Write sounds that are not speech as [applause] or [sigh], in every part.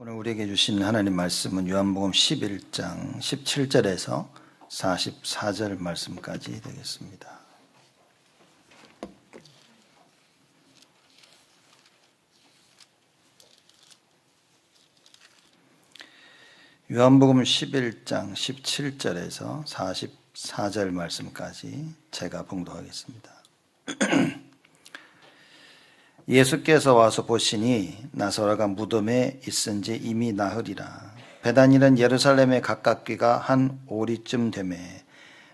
오늘 우리에게 주신 하나님 말씀은 요한복음 11장 17절에서 44절 말씀까지 되겠습니다. 요한복음 11장 17절에서 44절 말씀까지 제가 봉독하겠습니다. [clears throat] 예수께서 와서 보시니 나사라가 무덤에 있은지 이미 나흘이라. 베단이는 예루살렘에 가깝기가 한 오리쯤 되매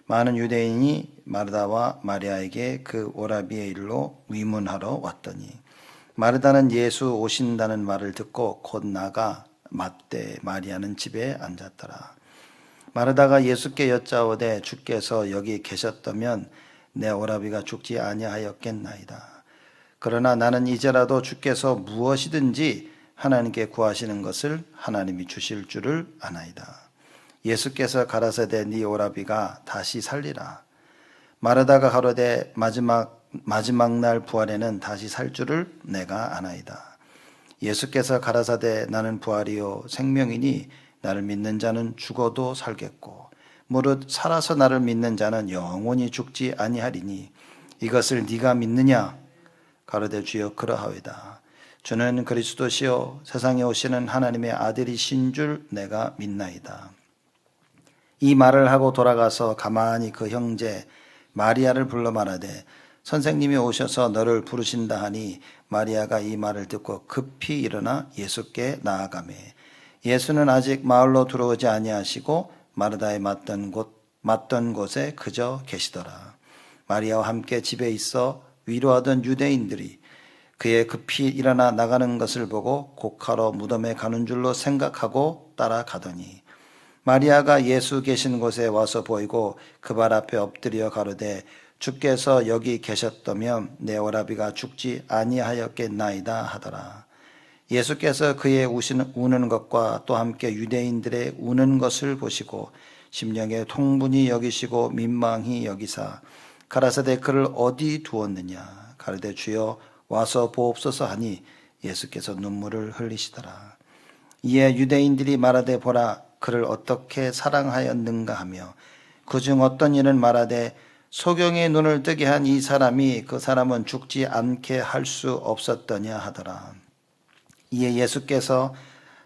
많은 유대인이 마르다와 마리아에게 그 오라비의 일로 위문하러 왔더니 마르다는 예수 오신다는 말을 듣고 곧 나가 맞대 마리아는 집에 앉았더라. 마르다가 예수께 여짜오되 주께서 여기 계셨다면 내 오라비가 죽지 아니하였겠나이다. 그러나 나는 이제라도 주께서 무엇이든지 하나님께 구하시는 것을 하나님이 주실 줄을 아나이다. 예수께서 가라사대 네 오라비가 다시 살리라. 마르다가 가로되 마지막 마지막 날 부활에는 다시 살 줄을 내가 아나이다. 예수께서 가라사대 나는 부활이요 생명이니 나를 믿는 자는 죽어도 살겠고 무릇 살아서 나를 믿는 자는 영원히 죽지 아니하리니 이것을 네가 믿느냐 가로되 주여 그러하이다 주는 그리스도시요 세상에 오시는 하나님의 아들이신 줄 내가 믿나이다. 이 말을 하고 돌아가서 가만히 그 형제 마리아를 불러 말하되 선생님이 오셔서 너를 부르신다 하니 마리아가 이 말을 듣고 급히 일어나 예수께 나아가매 예수는 아직 마을로 들어오지 아니하시고 마르다에 맞던 곳 맞던 곳에 그저 계시더라 마리아와 함께 집에 있어 위로하던 유대인들이 그의 급히 일어나 나가는 것을 보고 곡하러 무덤에 가는 줄로 생각하고 따라가더니 마리아가 예수 계신 곳에 와서 보이고 그 발 앞에 엎드려 가로되 주께서 여기 계셨다면 내 오라비가 죽지 아니하였겠나이다 하더라. 예수께서 그의 우시는, 우는 것과 또 함께 유대인들의 우는 것을 보시고 심령에 통분히 여기시고 민망히 여기사 가라사대 그를 어디 두었느냐 가라대 주여 와서 보옵소서 하니 예수께서 눈물을 흘리시더라 이에 유대인들이 말하되 보라 그를 어떻게 사랑하였는가 하며 그중 어떤 이는 말하되 소경의 눈을 뜨게 한 이 사람이 그 사람은 죽지 않게 할 수 없었더냐 하더라 이에 예수께서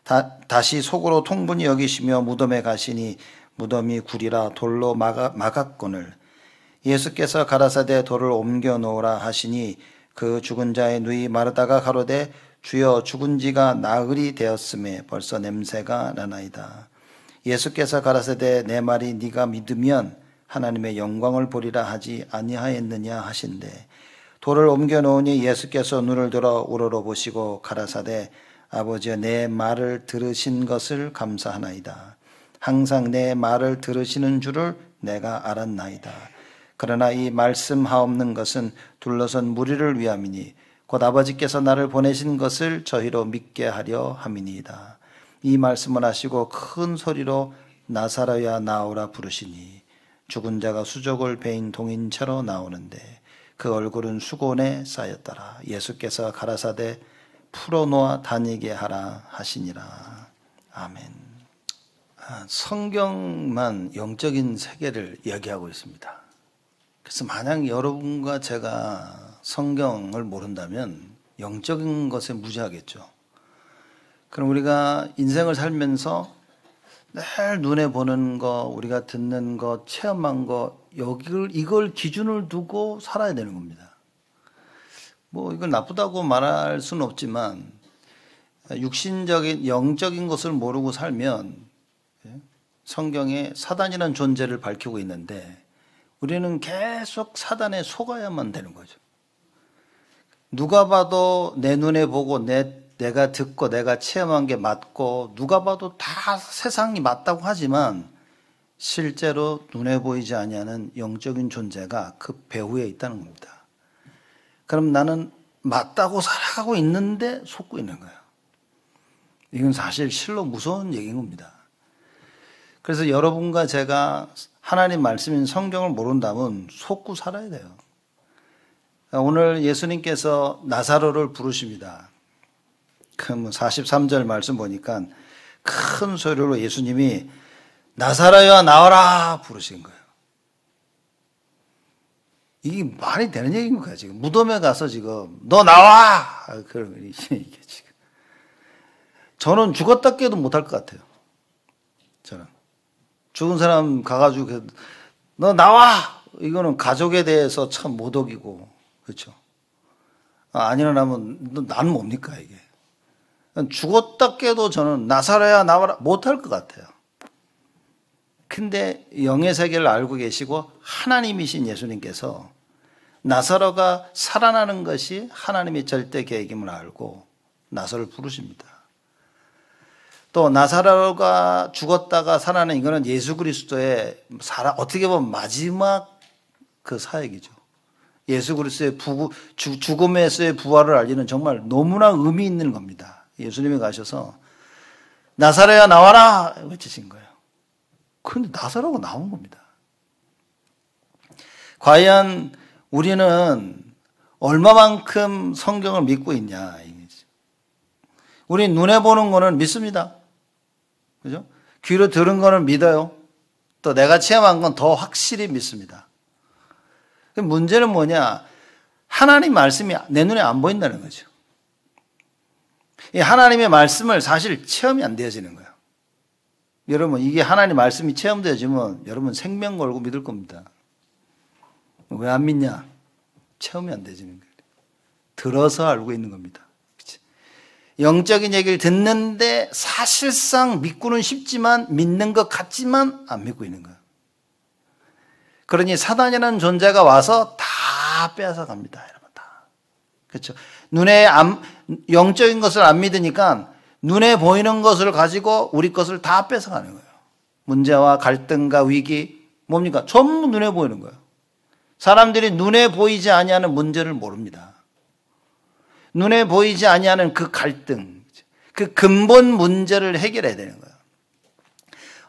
다, 시 속으로 통분이 여기시며 무덤에 가시니 무덤이 구리라 돌로 막아, 막았거늘 예수께서 가라사대 돌을 옮겨 놓으라 하시니 그 죽은 자의 누이 마르다가 가로되 주여 죽은 지가 나흘이 되었음에 벌써 냄새가 나나이다. 예수께서 가라사대 내 말이 네가 믿으면 하나님의 영광을 보리라 하지 아니하였느냐 하신데 돌을 옮겨 놓으니 예수께서 눈을 들어 우러러 보시고 가라사대 아버지여 내 말을 들으신 것을 감사하나이다. 항상 내 말을 들으시는 줄을 내가 알았나이다. 그러나 이 말씀하옵는 것은 둘러선 무리를 위함이니 곧 아버지께서 나를 보내신 것을 저희로 믿게 하려 함이니이다. 이 말씀을 하시고 큰 소리로 나사라야 나오라 부르시니 죽은 자가 수족을 베인 동인 채로 나오는데 그 얼굴은 수건에 쌓였더라. 예수께서 가라사대 풀어놓아 다니게 하라 하시니라. 아멘. 아, 성경만 영적인 세계를 이야기하고 있습니다. 그래서 만약 여러분과 제가 성경을 모른다면 영적인 것에 무지하겠죠. 그럼 우리가 인생을 살면서 늘 눈에 보는 거, 우리가 듣는 거, 체험한 거, 여기를, 이걸 기준을 두고 살아야 되는 겁니다. 뭐, 이건 나쁘다고 말할 수는 없지만, 육신적인, 영적인 것을 모르고 살면, 예, 성경에 사단이라는 존재를 밝히고 있는데, 우리는 계속 사단에 속아야만 되는 거죠. 누가 봐도 내 눈에 보고 내, 내가 듣고 내가 체험한 게 맞고 누가 봐도 다 세상이 맞다고 하지만 실제로 눈에 보이지 않냐는 영적인 존재가 그 배후에 있다는 겁니다. 그럼 나는 맞다고 살아가고 있는데 속고 있는 거예요. 이건 사실 실로 무서운 얘기인 겁니다. 그래서 여러분과 제가 하나님 말씀인 성경을 모른다면 속고 살아야 돼요. 그러니까 오늘 예수님께서 나사로를 부르십니다. 43절 그 뭐 말씀 보니까 큰 소리로 예수님이 나사라여 나와라 부르신 거예요. 이게 말이 되는 얘기입니까 지금 무덤에 가서 지금 너 나와 그런 이게 지금 저는 죽었다 깨도 못할 것 같아요. 저는 죽은 사람 가가지고 그, 너 나와 이거는 가족에 대해서 참 모독이고 그렇죠. 아니어나면난 뭡니까 이게 죽었다 깨도 저는 나사라야 나와라 못할 것 같아요. 근데 영의 세계를 알고 계시고 하나님이신 예수님께서 나사로가 살아나는 것이 하나님의 절대 계획임을 알고 나사를 부르십니다. 또나사라가 죽었다가 살아난 이거는 예수 그리스도의 살아 어떻게 보면 마지막 그 사역이죠. 예수 그리스도의 부, 죽, 죽음에서의 부활을 알리는 정말 너무나 의미 있는 겁니다. 예수님이 가셔서 나사라야 나와라 외치신 거예요. 그런데 나사라가 나온 겁니다. 과연 우리는 얼마만큼 성경을 믿고 있냐. 우리 눈에 보는 거는 믿습니다. 그죠? 귀로 들은 거는 믿어요. 또 내가 체험한 건 더 확실히 믿습니다. 그 문제는 뭐냐? 하나님 말씀이 내 눈에 안 보인다는 거죠. 이 하나님의 말씀을 사실 체험이 안 되어지는 거예요. 여러분, 이게 하나님 말씀이 체험되어지면 여러분 생명 걸고 믿을 겁니다. 왜 안 믿냐? 체험이 안 되지는 거예요. 들어서 알고 있는 겁니다. 영적인 얘기를 듣는데 사실상 믿고는 쉽지만 믿는 것 같지만 안 믿고 있는 거예요. 그러니 사단이라는 존재가 와서 다 빼앗아 갑니다. 여러분 다. 그렇죠. 눈에 안, 영적인 것을 안 믿으니까 눈에 보이는 것을 가지고 우리 것을 다 뺏어 가는 거예요. 문제와 갈등과 위기 뭡니까? 전부 눈에 보이는 거예요. 사람들이 눈에 보이지 아니하는 문제를 모릅니다. 눈에 보이지 아니하는 그 갈등, 그 근본 문제를 해결해야 되는 거예요.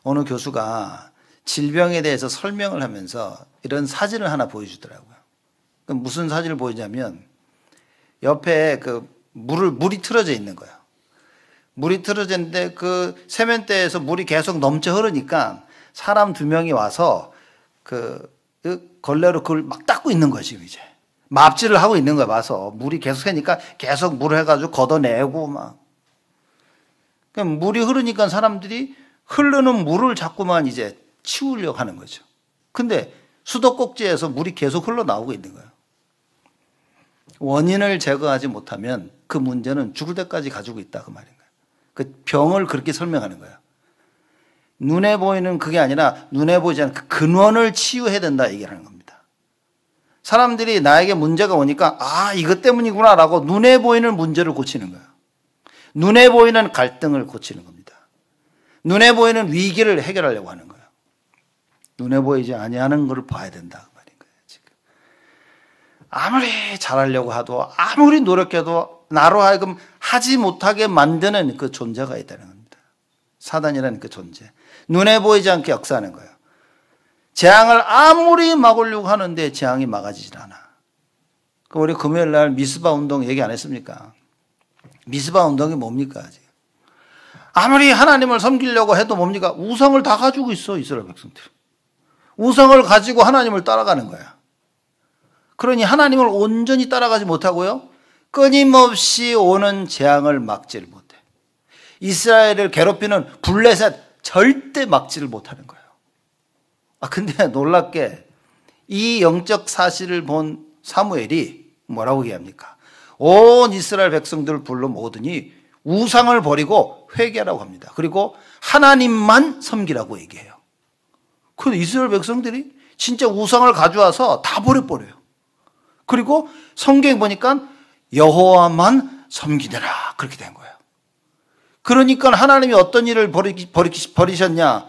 어느 교수가 질병에 대해서 설명을 하면서 이런 사진을 하나 보여주더라고요. 그 무슨 사진을 보이냐면 옆에 그 물을 물이 틀어져 있는 거예요. 물이 틀어져 있는데 그 세면대에서 물이 계속 넘쳐 흐르니까 사람 두 명이 와서 그, 그 걸레로 그걸 막 닦고 있는 거예지 이제. 맙지를 하고 있는 거봐서 물이 계속 해니까 계속 물을 해가지고 걷어내고 막. 그러니까 물이 흐르니까 사람들이 흐르는 물을 자꾸만 이제 치우려고 하는 거죠. 근데 수도꼭지에서 물이 계속 흘러나오고 있는 거예요. 원인을 제거하지 못하면 그 문제는 죽을 때까지 가지고 있다 그 말인 거예요. 그 병을 그렇게 설명하는 거예요. 눈에 보이는 그게 아니라 눈에 보이지 않은 그 근원을 치유해야 된다 얘기하는 겁니다. 사람들이 나에게 문제가 오니까 아, 이것 때문이구나 라고 눈에 보이는 문제를 고치는 거예요. 눈에 보이는 갈등을 고치는 겁니다. 눈에 보이는 위기를 해결하려고 하는 거예요. 눈에 보이지 아니하는 걸 봐야 된다. 그 말인 거예요, 지금. 아무리 잘하려고 하도 아무리 노력해도 나로 하여금 하지 못하게 만드는 그 존재가 있다는 겁니다. 사단이라는 그 존재. 눈에 보이지 않게 역사하는 거예요. 재앙을 아무리 막으려고 하는데 재앙이 막아지질 않아. 그 우리 금요일 날 미스바 운동 얘기 안 했습니까? 미스바 운동이 뭡니까? 아무리 하나님을 섬기려고 해도 뭡니까? 우상을 다 가지고 있어, 이스라엘 백성들. 우상을 가지고 하나님을 따라가는 거야. 그러니 하나님을 온전히 따라가지 못하고요. 끊임없이 오는 재앙을 막지를 못해. 이스라엘을 괴롭히는 블레셋 절대 막지를 못하는 거야. 아, 근데 [laughs] 놀랍게 이 영적 사실을 본 사무엘이 뭐라고 얘기합니까? 온 이스라엘 백성들을 불러 모으더니 우상을 버리고 회개라고 합니다. 그리고 하나님만 섬기라고 얘기해요. 그런데 이스라엘 백성들이 진짜 우상을 가져와서 다 버려버려요. 그리고 성경 보니까 여호와만 섬기더라 그렇게 된 거예요. 그러니까 하나님이 어떤 일을 버리, 버리, 버리셨냐?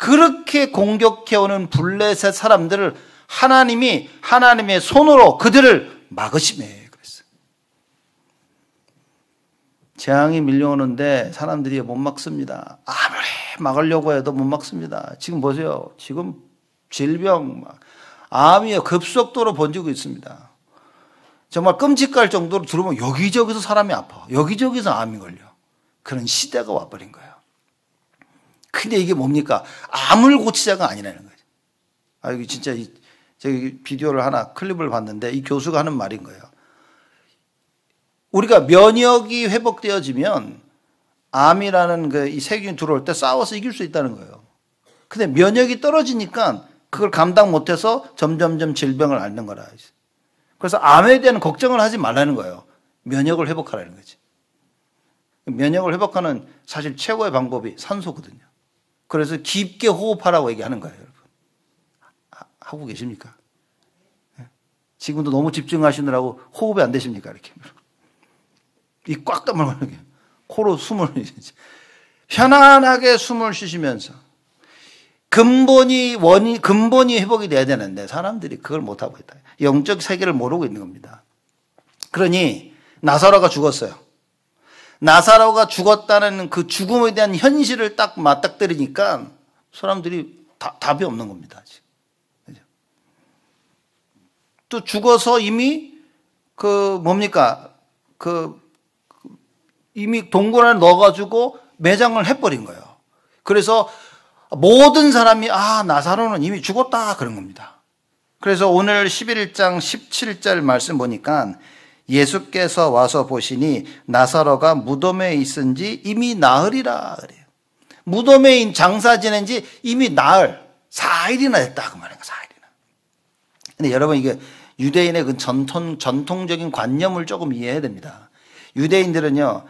그렇게 공격해오는 블레셋 사람들을 하나님이 하나님의 손으로 그들을 막으심에 그랬어요. 재앙이 밀려오는데 사람들이 못 막습니다. 아무리 막으려고 해도 못 막습니다. 지금 보세요. 지금 질병, 막 암이 급속도로 번지고 있습니다. 정말 끔찍할 정도로 들으면 여기저기서 사람이 아파. 여기저기서 암이 걸려. 그런 시대가 와버린 거예요. 근데 이게 뭡니까? 암을 고치자가 아니라는 거죠. 아, 여기 진짜 이, 저기 비디오를 하나 클립을 봤는데 이 교수가 하는 말인 거예요. 우리가 면역이 회복되어지면 암이라는 그 이 세균이 들어올 때 싸워서 이길 수 있다는 거예요. 근데 면역이 떨어지니까 그걸 감당 못해서 점점점 질병을 앓는 거라. 그래서 암에 대한 걱정을 하지 말라는 거예요. 면역을 회복하라는 거지. 면역을 회복하는 사실 최고의 방법이 산소거든요. 그래서 깊게 호흡하라고 얘기하는 거예요, 여러분. 하고 계십니까? 예? 지금도 너무 집중하시느라고 호흡이 안 되십니까, 이렇게. 이꽉 담아가는 게 코로 숨을 [laughs] 편안하게 숨을 쉬시면서 근본이 원이 근본이 회복이 돼야 되는데 사람들이 그걸 못 하고 있다. 영적 세계를 모르고 있는 겁니다. 그러니 나사로가 죽었어요. 나사로가 죽었다는 그 죽음에 대한 현실을 딱 맞닥뜨리니까 사람들이 다, 답이 없는 겁니다. 지금. 또 죽어서 이미 그 뭡니까 그 이미 동굴 안에 넣어가지고 매장을 해버린 거예요. 그래서 모든 사람이 아 나사로는 이미 죽었다 그런 겁니다. 그래서 오늘 11장 17절 말씀 보니까 예수께서 와서 보시니 나사로가 무덤에 있은 지 이미 나흘이라 그래요. 무덤에 장사 지낸 지 이미 나흘, 4일이나 됐다. 그 말인가, 4일이나. 근데 여러분 이게 유대인의 그 전통, 전통적인 관념을 조금 이해해야 됩니다. 유대인들은요,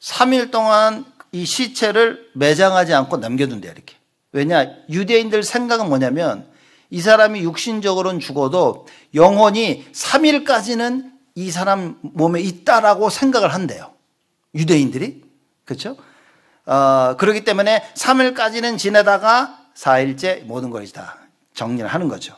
3일 동안 이 시체를 매장하지 않고 남겨둔대요, 이렇게. 왜냐, 유대인들 생각은 뭐냐면 이 사람이 육신적으로는 죽어도 영혼이 3일까지는 이 사람 몸에 있다라고 생각을 한대요. 유대인들이. 그렇죠? 어, 그렇기 때문에 3일까지는 지내다가 4일째 모든 것이 다 정리를 하는 거죠.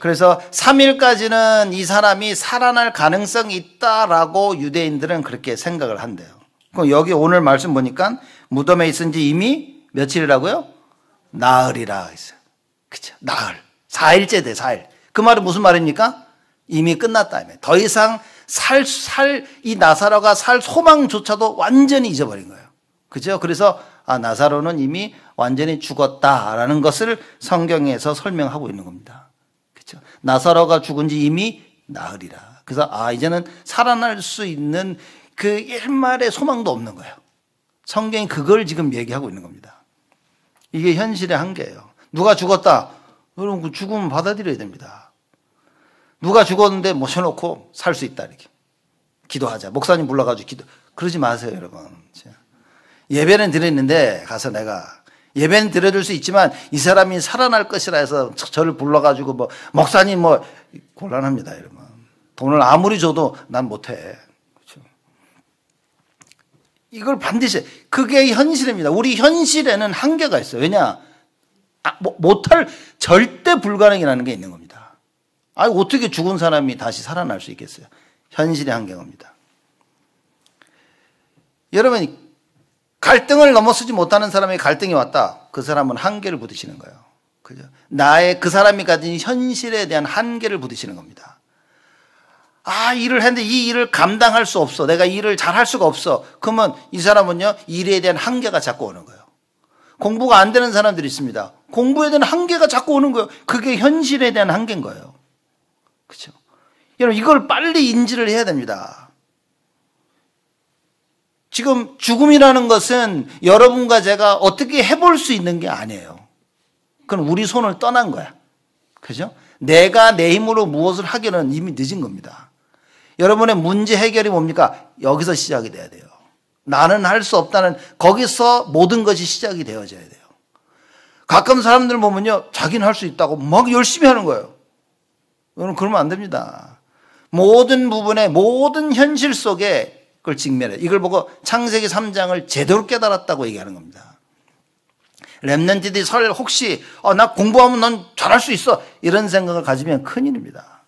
그래서 3일까지는 이 사람이 살아날 가능성이 있다라고 유대인들은 그렇게 생각을 한대요. 그럼 여기 오늘 말씀 보니까 무덤에 있은 지 이미 며칠이라고요? 나흘이라 했어요. 그죠? 나흘. 4일째 돼, 4일. 그 말은 무슨 말입니까? 이미 끝났다며. 더 이상 살, 살, 이 나사로가 살 소망조차도 완전히 잊어버린 거예요. 그죠? 그래서, 아, 나사로는 이미 완전히 죽었다라는 것을 성경에서 설명하고 있는 겁니다. 그죠? 나사로가 죽은 지 이미 나흘이라 그래서, 아, 이제는 살아날 수 있는 그옛말의 소망도 없는 거예요. 성경이 그걸 지금 얘기하고 있는 겁니다. 이게 현실의 한계예요. 누가 죽었다? 여러분, 그 죽음 받아들여야 됩니다. 누가 죽었는데 모셔놓고 살 수 있다 이렇게 기도하자. 목사님 불러가지고 기도. 그러지 마세요 여러분. 예배는 드렸는데 가서 내가 예배는 드려줄 수 있지만 이 사람이 살아날 것이라 해서 저를 불러가지고 뭐 목사님 뭐 곤란합니다 여러분. 돈을 아무리 줘도 난 못해. 그렇죠? 이걸 반드시 그게 현실입니다. 우리 현실에는 한계가 있어요. 왜냐 아, 뭐, 못할 절대 불가능이라는 게 있는 겁니다. 아니 어떻게 죽은 사람이 다시 살아날 수 있겠어요? 현실의 한계입니다. 여러분 갈등을 넘어서지 못하는 사람이 갈등이 왔다. 그 사람은 한계를 부딪히는 거예요. 그죠? 나의 그 사람이 가진 현실에 대한 한계를 부딪히는 겁니다. 아, 일을 했는데 이 일을 감당할 수 없어. 내가 일을 잘할 수가 없어. 그러면 이 사람은요, 일에 대한 한계가 자꾸 오는 거예요. 공부가 안 되는 사람들이 있습니다. 공부에 대한 한계가 자꾸 오는 거예요. 그게 현실에 대한 한계인 거예요. 그렇죠? 여러분 이걸 빨리 인지를 해야 됩니다. 지금 죽음이라는 것은 여러분과 제가 어떻게 해볼 수 있는 게 아니에요. 그건 우리 손을 떠난 거야. 그죠? 내가 내 힘으로 무엇을 하기는 이미 늦은 겁니다. 여러분의 문제 해결이 뭡니까? 여기서 시작이 돼야 돼요. 나는 할 수 없다는 거기서 모든 것이 시작이 되어져야 돼요. 가끔 사람들 보면요. 자기는 할 수 있다고 막 열심히 하는 거예요. 여러 그러면 안 됩니다. 모든 부분에 모든 현실 속에 그걸 직면해. 이걸 보고 창세기 3장을 제대로 깨달았다고 얘기하는 겁니다. 랩런티들이 설 혹시 어, 나 공부하면 넌 잘할 수 있어 이런 생각을 가지면 큰일입니다.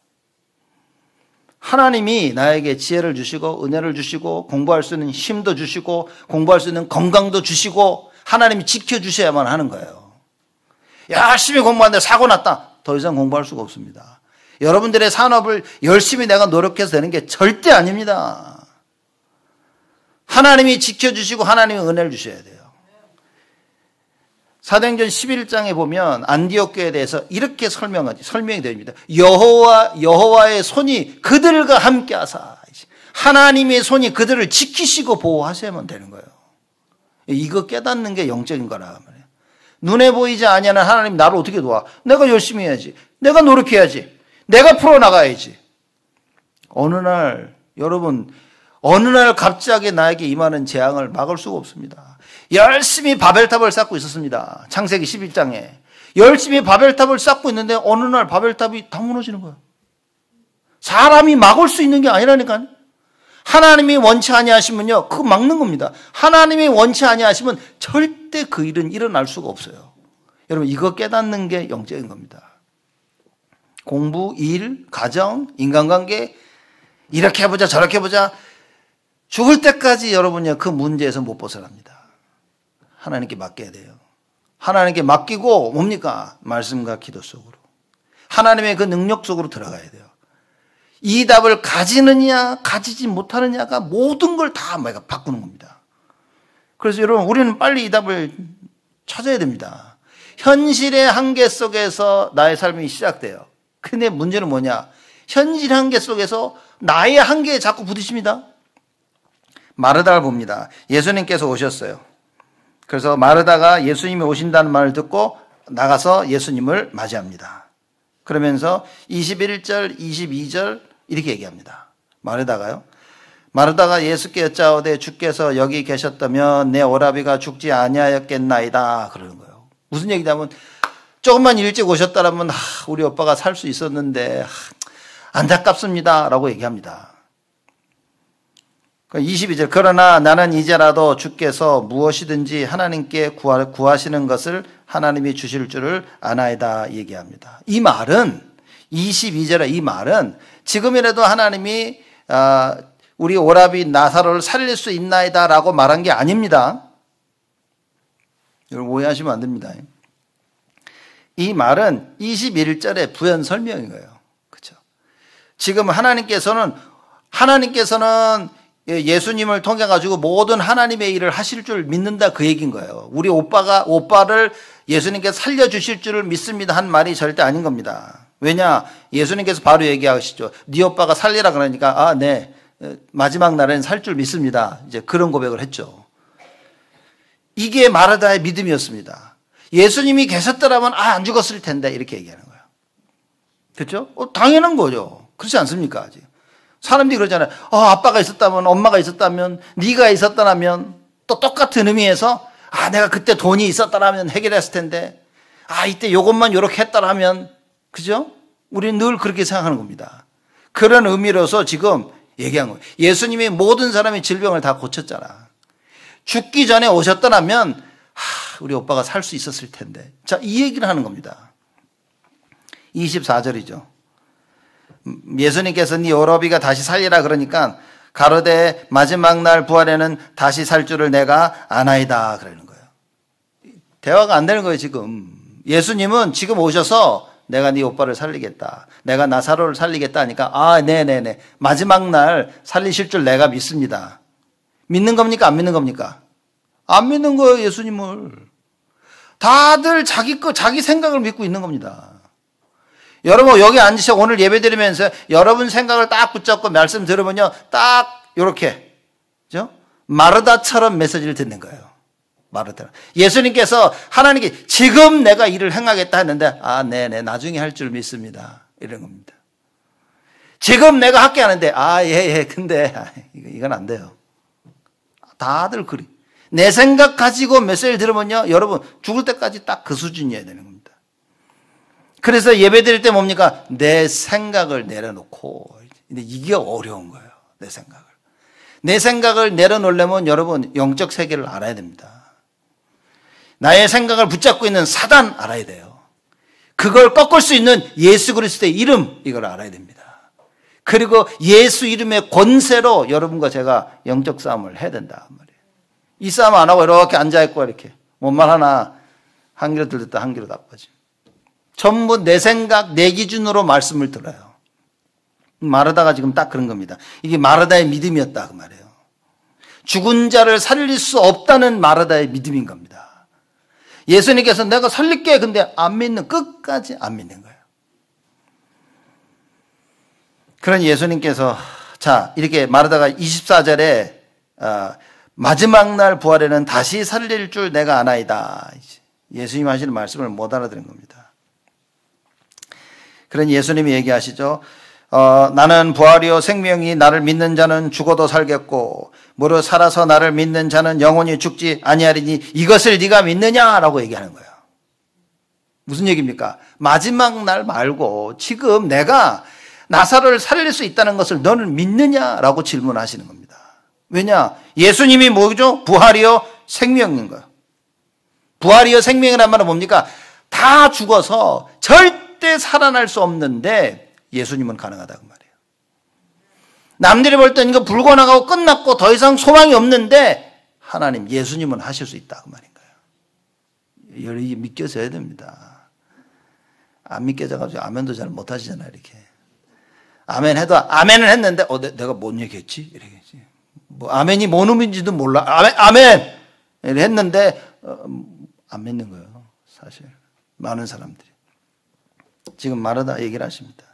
하나님이 나에게 지혜를 주시고 은혜를 주시고 공부할 수 있는 힘도 주시고 공부할 수 있는 건강도 주시고 하나님이 지켜주셔야만 하는 거예요. 열심히 공부하는데 사고 났다. 더 이상 공부할 수가 없습니다. 여러분들의 산업을 열심히 내가 노력해서 되는 게 절대 아닙니다. 하나님이 지켜주시고 하나님이 은혜를 주셔야 돼요. 사도행전 11장에 보면 안디옥 교에 대해서 이렇게 설명하지 설명이 됩니다. 여호와 여호와의 손이 그들과 함께하사 하나님의 손이 그들을 지키시고 보호하시면 되는 거예요. 이거 깨닫는 게 영적인 거라 말이에요. 눈에 보이지 아니하는 하나님 나를 어떻게 도와? 내가 열심히 해야지. 내가 노력해야지. 내가 풀어나가야지. 어느 날, 여러분, 어느 날 갑자기 나에게 임하는 재앙을 막을 수가 없습니다. 열심히 바벨탑을 쌓고 있었습니다. 창세기 11장에. 열심히 바벨탑을 쌓고 있는데 어느 날 바벨탑이 다 무너지는 거예요. 사람이 막을 수 있는 게 아니라니까요. 하나님이 원치 아니하시면요. 그거 막는 겁니다. 하나님이 원치 아니하시면 절대 그 일은 일어날 수가 없어요. 여러분 이거 깨닫는 게 영적인 겁니다. 공부, 일, 가정, 인간관계 이렇게 해보자 저렇게 해보자 죽을 때까지 여러분이 그 문제에서 못 벗어납니다. 하나님께 맡겨야 돼요. 하나님께 맡기고 뭡니까? 말씀과 기도 속으로. 하나님의 그 능력 속으로 들어가야 돼요. 이 답을 가지느냐, 가지지 못하느냐가 모든 걸 다 바꾸는 겁니다. 그래서 여러분, 우리는 빨리 이 답을 찾아야 됩니다. 현실의 한계 속에서 나의 삶이 시작돼요. 근데 문제는 뭐냐? 현실 한계 속에서 나의 한계에 자꾸 부딪힙니다. 마르다를 봅니다. 예수님께서 오셨어요. 그래서 마르다가 예수님이 오신다는 말을 듣고 나가서 예수님을 맞이합니다. 그러면서 21절, 22절 이렇게 얘기합니다. 마르다가요. 마르다가 예수께 여짜오되 주께서 여기 계셨다면 내 오라비가 죽지 아니하였겠나이다. 그러는 거예요. 무슨 얘기냐면 조금만 일찍 오셨다라면 아, 우리 오빠가 살 수 있었는데 아, 안타깝습니다라고 얘기합니다. 22절 그러니까 그러나 나는 이제라도 주께서 무엇이든지 하나님께 구하, 구하시는 것을 하나님이 주실 줄을 아나이다 얘기합니다. 이 말은 22절의 이 말은 지금이라도 하나님이 아, 우리 오라비 나사로를 살릴 수 있나이다라고 말한 게 아닙니다. 여러분 오해하시면 안 됩니다. 이 말은 21절의 부연 설명인 거예요. 그렇죠? 지금 하나님께서는 하나님께서는 예수님을 통해 가지고 모든 하나님의 일을 하실 줄 믿는다 그얘기인 거예요. 우리 오빠가 오빠를 예수님께 살려 주실 줄을 믿습니다 한 말이 절대 아닌 겁니다. 왜냐? 예수님께서 바로 얘기하시죠. 네 오빠가 살리라 그러니까 아, 네. 마지막 날엔 살 줄 믿습니다. 이제 그런 고백을 했죠. 이게 마르다의 믿음이었습니다. 예수님이 계셨더라면 아, 안 죽었을 텐데 이렇게 얘기하는 거예요. 그렇죠? 어, 당연한 거죠. 그렇지 않습니까? 아직. 사람들이 그러잖아요. 어, 아빠가 있었다면 엄마가 있었다면 네가 있었다면 또 똑같은 의미에서 아, 내가 그때 돈이 있었다면 해결했을 텐데 아, 이때 요것만 요렇게 했다라면 그죠? 우리는 늘 그렇게 생각하는 겁니다. 그런 의미로서 지금 얘기한 거예요. 예수님이 모든 사람의 질병을 다 고쳤잖아. 죽기 전에 오셨더라면 우리 오빠가 살 수 있었을 텐데. 자, 이 얘기를 하는 겁니다. 24절이죠. 음, 예수님께서 네 오러비가 다시 살리라 그러니까 가로대 마지막 날 부활에는 다시 살 줄을 내가 아나이다 그러는 거예요. 대화가 안 되는 거예요 지금. 예수님은 지금 오셔서 내가 네 오빠를 살리겠다. 내가 나사로를 살리겠다 하니까 아 네네네 마지막 날 살리실 줄 내가 믿습니다. 믿는 겁니까 안 믿는 겁니까? 안 믿는 거예요 예수님을. 다들 자기 거, 자기 생각을 믿고 있는 겁니다. 여러분 뭐 여기 앉으셔 오늘 예배 드리면서 여러분 생각을 딱 붙잡고 말씀 들으면요 딱 이렇게 그죠? 마르다처럼 메시지를 듣는 거예요. 마르다. 예수님께서 하나님께 지금 내가 일을 행하겠다 했는데 아 네네 나중에 할 줄 믿습니다. 이런 겁니다. 지금 내가 할게 하는데 아예 예, 근데 아, 이건 안 돼요. 다들 그리 내 생각 가지고 메시지를 들으면요. 여러분 죽을 때까지 딱 그 수준이어야 되는 겁니다. 그래서 예배 드릴 때 뭡니까? 내 생각을 내려놓고 근데 이게 어려운 거예요. 내 생각을. 내 생각을 내려놓으려면 여러분 영적 세계를 알아야 됩니다. 나의 생각을 붙잡고 있는 사단 알아야 돼요. 그걸 꺾을 수 있는 예수 그리스도의 이름 이걸 알아야 됩니다. 그리고 예수 이름의 권세로 여러분과 제가 영적 싸움을 해야 된다 그 말이에요. 이 싸움 안 하고 이렇게 앉아있고 이렇게. 뭔 말 하나 한 귀로 들렸다 한 귀로 나빠지. 전부 내 생각, 내 기준으로 말씀을 들어요. 마르다가 지금 딱 그런 겁니다. 이게 마르다의 믿음이었다 그 말이에요. 죽은 자를 살릴 수 없다는 마르다의 믿음인 겁니다. 예수님께서 내가 살릴게 근데 안 믿는 끝까지 안 믿는 거예요. 그런 예수님께서 자 이렇게 마르다가 24절에 어, 아, 마지막 날 부활에는 다시 살릴 줄 내가 아나이다. 예수님 하시는 말씀을 못 알아들은 겁니다. 그런 예수님이 얘기하시죠. 어, 나는 부활이요 생명이 나를 믿는 자는 죽어도 살겠고 무릇 살아서 나를 믿는 자는 영원히 죽지 아니하리니 이것을 네가 믿느냐라고 얘기하는 거예요. 무슨 얘기입니까? 마지막 날 말고 지금 내가 나사를 살릴 수 있다는 것을 너는 믿느냐라고 질문하시는 겁니다. 왜냐? 예수님이 뭐죠? 부활이요 생명인 거예요. 부활이요 생명이란 말은 뭡니까? 다 죽어서 절대 살아날 수 없는데 예수님은 가능하다고 말이에요. 남들이 볼 때는 이거 불고나가고 끝났고 더 이상 소망이 없는데 하나님 예수님은 하실 수있다그 말인 거예요. 여러 믿겨져야 됩니다. 안 믿겨져가지고 아멘도 잘 못하시잖아요 이렇게. 아멘 해도 아멘을 했는데 어 내가 뭔 얘기했지? 이러겠지. 뭐 아멘이 뭔의인지도 몰라. 아멘, 아멘! 했는데, 어, 안 믿는 거예요. 사실. 많은 사람들이. 지금 말하다 얘기를 하십니다.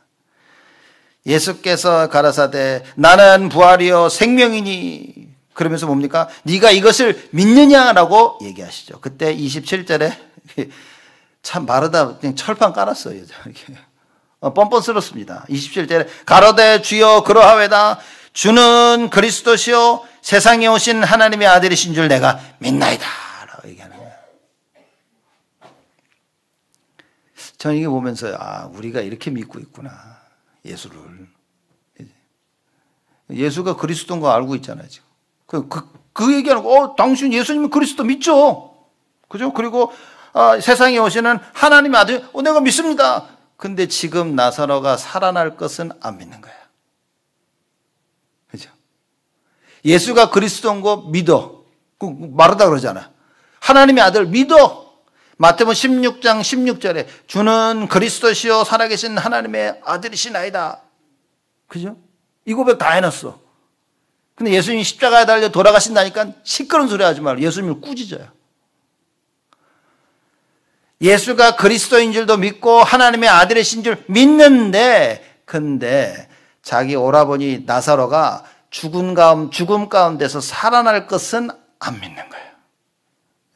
예수께서 가라사대 나는 부활이요 생명이니 그러면서 뭡니까? 네가 이것을 믿느냐라고 얘기하시죠. 그때 27절에 [laughs] 참 말하다 그냥 철판 깔았어요. 어, 뻔뻔스럽습니다. 27절에 가로되 주여 그러하외다 주는 그리스도시요 세상에 오신 하나님의 아들이신 줄 내가 믿나이다. 라고 얘기하는 거예요. 저는 이게 보면서 아, 우리가 이렇게 믿고 있구나. 예수를. 예수가 그리스도인 거 알고 있잖아요, 지금. 그, 그, 그 얘기하는 거, 어, 당신 예수님은 그리스도 믿죠? 그죠? 그리고 어, 세상에 오시는 하나님의 아들, 어, 내가 믿습니다. 근데 지금 나사로가 살아날 것은 안 믿는 거야. 예수가 그리스도인 거 믿어. 그 말하다 그러잖아. 하나님의 아들 믿어. 마태복음 16장 16절에 주는 그리스도시요 살아계신 하나님의 아들이시나이다. 그죠? 이 고백 다 해놨어. 근데 예수님이 십자가에 달려 돌아가신다니까 시끄러운 소리 하지 말고 예수님을 꾸짖어요. 예수가 그리스도인 줄도 믿고 하나님의 아들이신 줄 믿는데 근데 자기 오라버니 나사로가 죽은 가운, 죽음 가운데서 살아날 것은 안 믿는 거예요.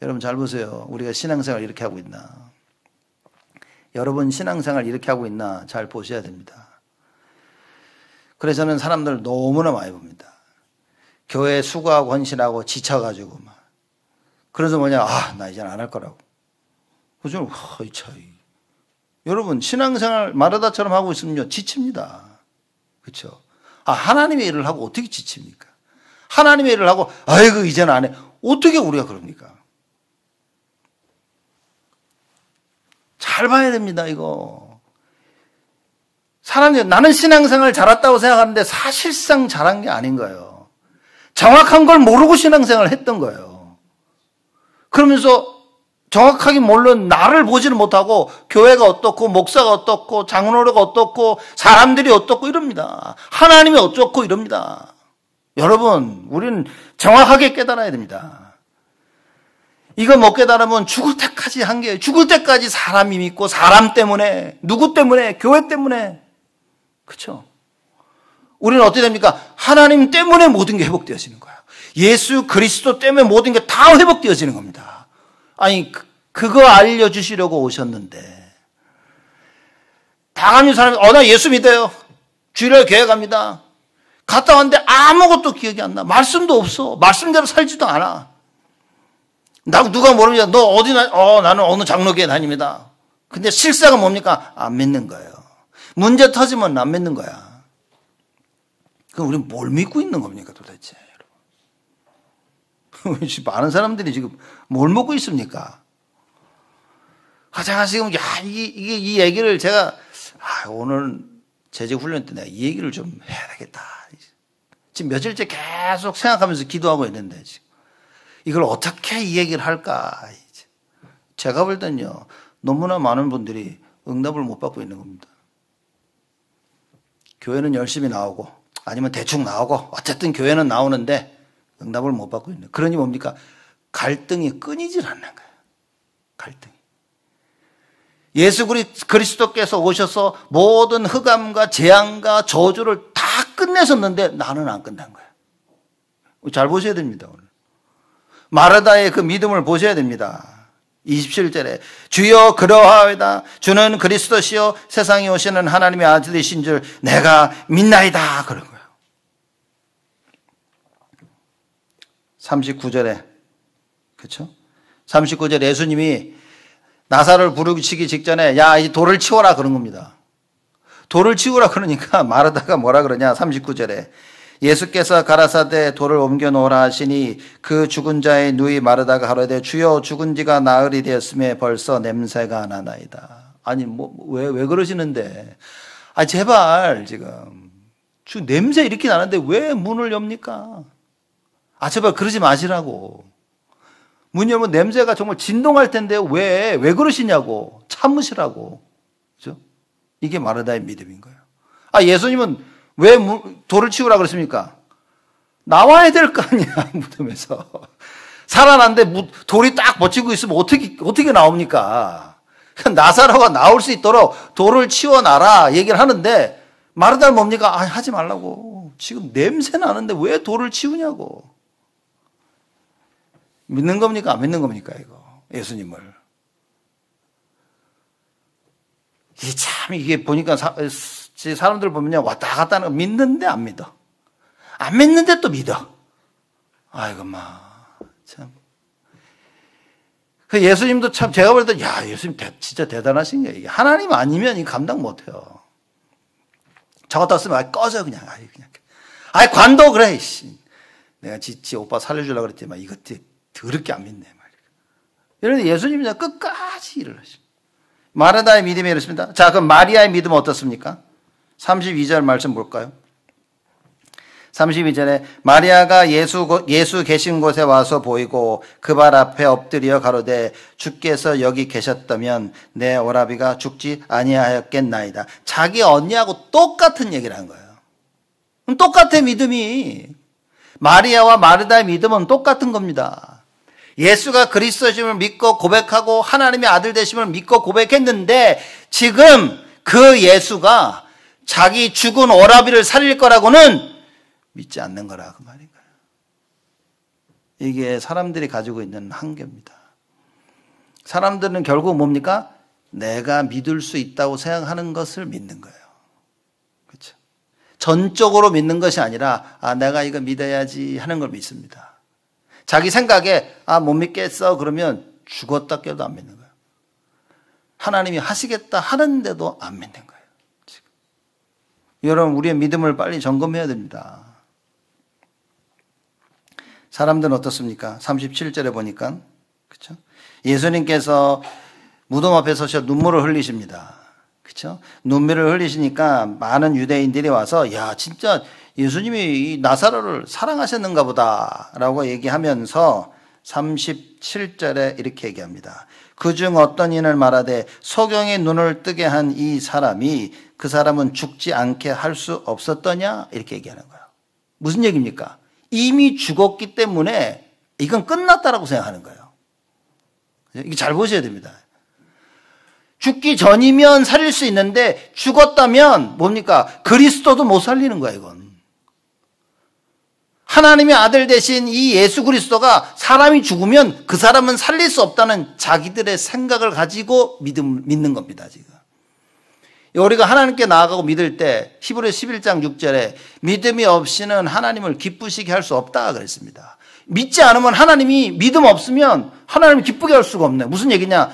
여러분 잘 보세요. 우리가 신앙생활 이렇게 하고 있나. 여러분 신앙생활 이렇게 하고 있나 잘 보셔야 됩니다. 그래서 저는 사람들 너무나 많이 봅니다. 교회 수고하고 헌신하고 지쳐가지고 막. 그래서 뭐냐, 아, 나 이제는 안 할 거라고. 그죠? 와, 이 차이. 여러분, 신앙생활 마르다처럼 하고 있으면요, 지칩니다. 그쵸? 아, 하나님의 일을 하고 어떻게 지칩니까? 하나님의 일을 하고, 아이고, 이제는 안 해. 어떻게 우리가 그럽니까? 잘 봐야 됩니다, 이거. 사람들, 나는 신앙생활 잘했다고 생각하는데 사실상 잘한 게 아닌 거예요. 정확한 걸 모르고 신앙생활을 했던 거예요. 그러면서 정확하게 물론 나를 보지는 못하고 교회가 어떻고 목사가 어떻고 장로가 어떻고 사람들이 어떻고 이럽니다. 하나님이 어떻고 이럽니다. 여러분, 우리는 정확하게 깨달아야 됩니다. 이걸못 깨달으면 죽을 때까지 한 게, 죽을 때까지 사람이 믿고 사람 때문에, 누구 때문에, 교회 때문에. 그쵸? 우리는 어떻게 됩니까? 하나님 때문에 모든 게 회복되어지는 거야. 예수 그리스도 때문에 모든 게 다 회복되어지는 겁니다. 아니 그, 거 알려주시려고 오셨는데 당하는 사람이 어나 예수 믿어요. 주일날 교회 갑니다. 갔다 왔는데 아무것도 기억이 안 나. 말씀도 없어. 말씀대로 살지도 않아. 나 누가 모릅니다. 너 어디 나? 어 나는 어느 장로교에 다닙니다. 근데 실상가 뭡니까? 안 믿는 거예요. 문제 터지면 안 믿는 거야. 그럼 우리 뭘 믿고 있는 겁니까 도대체? 여러분? [laughs] 많은 사람들이 지금 뭘 먹고 있습니까? 아, 제가 지금, 야, 이, 이, 이 얘기를 제가, 아, 오늘 재직훈련때 내가 이 얘기를 좀 해야 되겠다. 지금 며칠째 계속 생각하면서 기도하고 있는데, 지금. 이걸 어떻게 이 얘기를 할까. 제가 볼 땐요, 너무나 많은 분들이 응답을 못 받고 있는 겁니다. 교회는 열심히 나오고, 아니면 대충 나오고, 어쨌든 교회는 나오는데, 응답을 못 받고 있는. 그러니 뭡니까? 갈등이 끊이질 않는 거예요. 갈등이. 예수 그리스도께서 오셔서 모든 흑암과 재앙과 저주를 다 끝내셨는데 나는 안 끝난 거예요. 잘 보셔야 됩니다, 오늘. 마르다의 그 믿음을 보셔야 됩니다. 27절에 주여 그러하이다 주는 그리스도시요 세상에 오시는 하나님의 아들이신 줄 내가 믿나이다 그런 거예요. 39절에 그렇죠? 39절 예수님이 나사를 부르시기 직전에 야, 이 돌을 치워라 그런 겁니다. 돌을 치우라 그러니까 마르다가 [laughs] 뭐라 그러냐 39절에 예수께서 가라사대 돌을 옮겨 놓으라 하시니 그 죽은 자의 누이 마르다가 하루되 주여 죽은 지가 나흘이 되었음에 벌써 냄새가 나나이다. 아니 뭐왜왜 뭐, 왜 그러시는데? 아 제발 지금 주 냄새 이렇게 나는데 왜 문을 엽니까? 아 제발 그러지 마시라고. 문 열면 냄새가 정말 진동할 텐데 왜, 왜 그러시냐고. 참으시라고. 그죠? 이게 마르다의 믿음인 거예요. 아, 예수님은 왜 돌을 치우라 그랬습니까? 나와야 될 거 아니야, [laughs] 무덤에서. 살아난데 돌이 딱 버티고 있으면 어떻게, 어떻게 나옵니까? 나사로가 나올 수 있도록 돌을 치워놔라 얘기를 하는데 마르다는 뭡니까? 아, 하지 말라고. 지금 냄새 나는데 왜 돌을 치우냐고. 믿는 겁니까? 안 믿는 겁니까? 이거. 예수님을. 이게 참 이게 보니까 사, 사람들 보면요. 왔다 갔다 하는 거 믿는데 안 믿어. 안 믿는데 또 믿어. 아이고, 마. 참. 그 예수님도 참 제가 볼 때, 야, 예수님 대, 진짜 대단하신 게 이게. 하나님 아니면 이 감당 못 해요. 저것도없 으면 아예 꺼져, 그냥. 아예 그냥. 아예 관도 그래, 씨. 내가 지치 오빠 살려주려고 그랬지만 이것들 더럽게 안 믿네 말이야 여러분 예수님은 끝까지 일을 하십니다. 마르다의 믿음이 이렇습니다. 자 그럼 마리아의 믿음은 어떻습니까? 32절 말씀 볼까요? 32절에 마리아가 예수, 예수 계신 곳에 와서 보이고 그 발 앞에 엎드려 가로되 주께서 여기 계셨다면 내 오라비가 죽지 아니하였겠나이다. 자기 언니하고 똑같은 얘기를 한 거예요. 똑같은 믿음이 마리아와 마르다의 믿음은 똑같은 겁니다. 예수가 그리스도심을 믿고 고백하고 하나님의 아들 되심을 믿고 고백했는데 지금 그 예수가 자기 죽은 오라비를 살릴 거라고는 믿지 않는 거라 그 말인 가요 이게 사람들이 가지고 있는 한계입니다. 사람들은 결국 뭡니까? 내가 믿을 수 있다고 생각하는 것을 믿는 거예요. 그렇죠? 전적으로 믿는 것이 아니라 아 내가 이거 믿어야지 하는 걸 믿습니다. 자기 생각에 아, 못 믿겠어. 그러면 죽었다 깨도 안 믿는 거예요. 하나님이 하시겠다 하는데도 안 믿는 거예요. 지금. 여러분, 우리의 믿음을 빨리 점검해야 됩니다. 사람들은 어떻습니까? 37절에 보니까. 그쵸? 예수님께서 무덤 앞에 서셔 눈물을 흘리십니다. 그쵸? 눈물을 흘리시니까 많은 유대인들이 와서, 야, 진짜 예수님이 나사로를 사랑하셨는가 보다라고 얘기하면서 37절에 이렇게 얘기합니다. 그중 어떤 인을 말하되 소경의 눈을 뜨게 한 이 사람이 그 사람은 죽지 않게 할 수 없었더냐? 이렇게 얘기하는 거예요. 무슨 얘기입니까? 이미 죽었기 때문에 이건 끝났다라고 생각하는 거예요. 이게 잘 보셔야 됩니다. 죽기 전이면 살릴 수 있는데 죽었다면 뭡니까? 그리스도도 못 살리는 거야, 이건. 하나님의 아들 대신 이 예수 그리스도가 사람이 죽으면 그 사람은 살릴 수 없다는 자기들의 생각을 가지고 믿음, 믿는 겁니다, 지금. 우리가 하나님께 나아가고 믿을 때 히브리 11장 6절에 믿음이 없이는 하나님을 기쁘시게 할 수 없다 그랬습니다. 믿지 않으면 하나님이 믿음 없으면 하나님을 기쁘게 할 수가 없네. 무슨 얘기냐?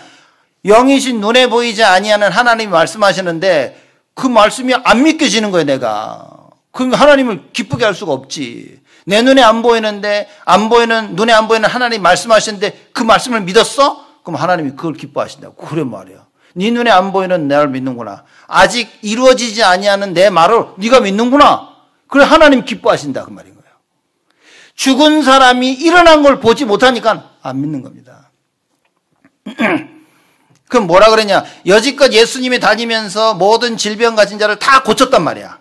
영이신 눈에 보이지 아니하는 하나님이 말씀하시는데 그 말씀이 안 믿겨지는 거예요, 내가. 그럼 그러니까 하나님을 기쁘게 할 수가 없지. 내 눈에 안 보이는데 안 보이는 눈에 안 보이는 하나님 말씀하시는데 그 말씀을 믿었어? 그럼 하나님이 그걸 기뻐하신다고 그래 말이야. 네 눈에 안 보이는 나를 믿는구나. 아직 이루어지지 아니하는 내 말을 네가 믿는구나. 그래 하나님 기뻐하신다 그 말인 거예요. 죽은 사람이 일어난 걸 보지 못하니까 안 믿는 겁니다. [clears throat] 그럼 뭐라 그랬냐? 여지껏 예수님이 다니면서 모든 질병 가진 자를 다 고쳤단 말이야.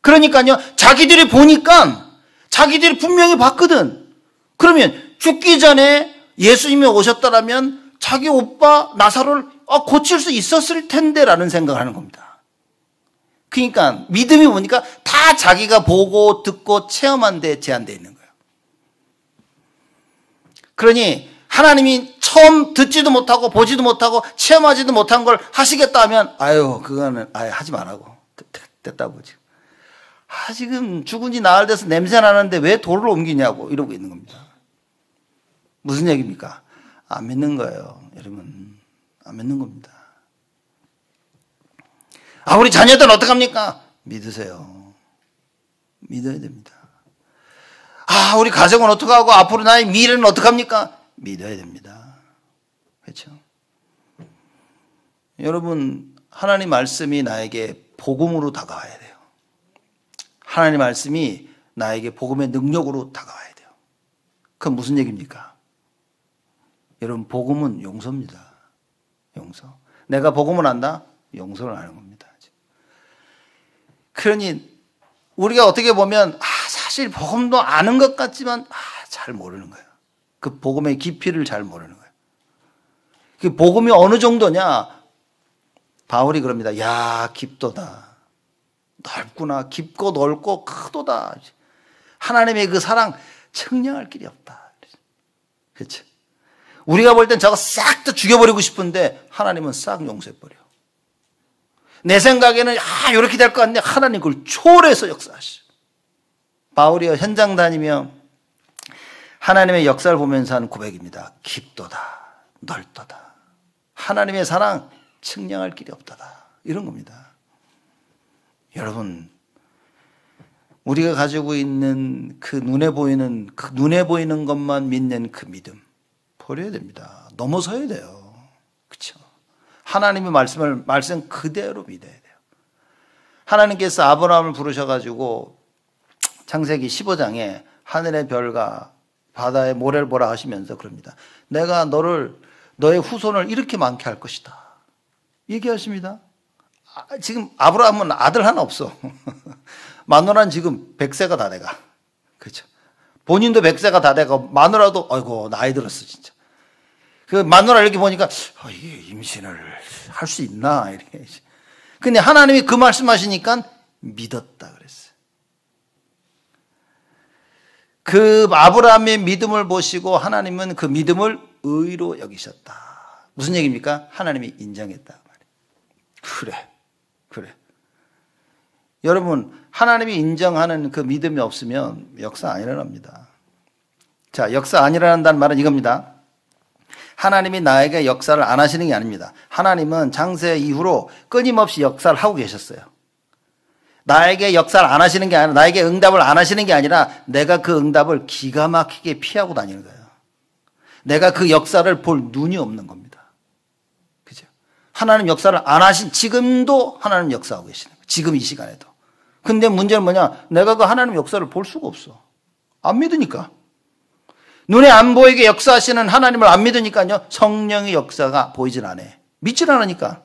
그러니까요, 자기들이 보니까 자기들이 분명히 봤거든. 그러면 죽기 전에 예수님이 오셨다라면 자기 오빠 나사로를 어, 고칠 수 있었을 텐데라는 생각을 하는 겁니다. 그러니까 믿음이 보니까 다 자기가 보고 듣고 체험한 데 제한되어 있는 거예요. 그러니 하나님이 처음 듣지도 못하고 보지도 못하고 체험하지도 못한 걸 하시겠다 하면 아유 그거는 아예 하지 말라고 됐다 보지. 아, 지금 죽은 지 나흘 돼서 냄새 나는데 왜 돌을 옮기냐고 이러고 있는 겁니다. 무슨 얘기입니까? 안 아, 믿는 거예요. 여러분, 안 아, 믿는 겁니다. 아, 우리 자녀들은 어떡합니까? 믿으세요. 믿어야 됩니다. 아, 우리 가정은 어떡하고 앞으로 나의 미래는 어떡합니까? 믿어야 됩니다. 그렇죠? 여러분, 하나님 말씀이 나에게 복음으로 다가와야 돼요. 하나님 말씀이 나에게 복음의 능력으로 다가와야 돼요. 그건 무슨 얘기입니까? 여러분, 복음은 용서입니다. 용서. 내가 복음을 안다? 용서를 하는 겁니다. 그러니 우리가 어떻게 보면 아, 사실 복음도 아는 것 같지만 아, 잘 모르는 거예요. 그 복음의 깊이를 잘 모르는 거예요. 그 복음이 어느 정도냐? 바울이 그럽니다. 야, 깊도다. 넓구나 깊고 넓고 크도다 하나님의 그 사랑 측량할 길이 없다 그렇죠 우리가 볼 땐 저거 싹 다 죽여버리고 싶은데 하나님은 싹 용서해버려 내 생각에는 아 이렇게 될 것 같네 하나님 그걸 초월해서 역사하시 바울이 현장 다니며 하나님의 역사를 보면서 하는 고백입니다 깊도다 넓도다 하나님의 사랑 측량할 길이 없다다 이런 겁니다 여러분, 우리가 가지고 있는 그 눈에 보이는, 그 눈에 보이는 것만 믿는 그 믿음, 버려야 됩니다. 넘어서야 돼요. 그쵸? 하나님의 말씀을, 말씀 그대로 믿어야 돼요. 하나님께서 아브라함을 부르셔가지고 창세기 15장에 하늘의 별과 바다의 모래를 보라 하시면서 그럽니다. 내가 너를, 너의 후손을 이렇게 많게 할 것이다. 얘기하십니다. 아, 지금 아브라함은 아들 하나 없어. [laughs] 마누라는 지금 100세가 다 돼가. 그렇죠. 본인도 100세가 다 돼가 마누라도 아이고 나이 들었어 진짜. 그 마누라 이렇게 보니까 아, 이게 임신을 할 수 있나 이렇게. 근데 하나님이 그 말씀하시니까 믿었다 그랬어요. 그 아브라함의 믿음을 보시고 하나님은 그 믿음을 의로 여기셨다. 무슨 얘기입니까? 하나님이 인정했다. 그래. 여러분 하나님이 인정하는 그 믿음이 없으면 역사 안 일어납니다. 자, 역사 안 일어난다는 말은 이겁니다. 하나님이 나에게 역사를 안 하시는 게 아닙니다. 하나님은 장세 이후로 끊임없이 역사를 하고 계셨어요. 나에게 역사를 안 하시는 게 아니라 나에게 응답을 안 하시는 게 아니라 내가 그 응답을 기가 막히게 피하고 다니는 거예요. 내가 그 역사를 볼 눈이 없는 겁니다. 그죠? 하나님 역사를 안 하신 지금도 하나님 역사하고 계시는 거예요. 지금 이 시간에도. 근데 문제는 뭐냐? 내가 그 하나님 역사를 볼 수가 없어. 안 믿으니까. 눈에 안 보이게 역사하시는 하나님을 안 믿으니까요. 성령의 역사가 보이질 않아. 믿질 않으니까.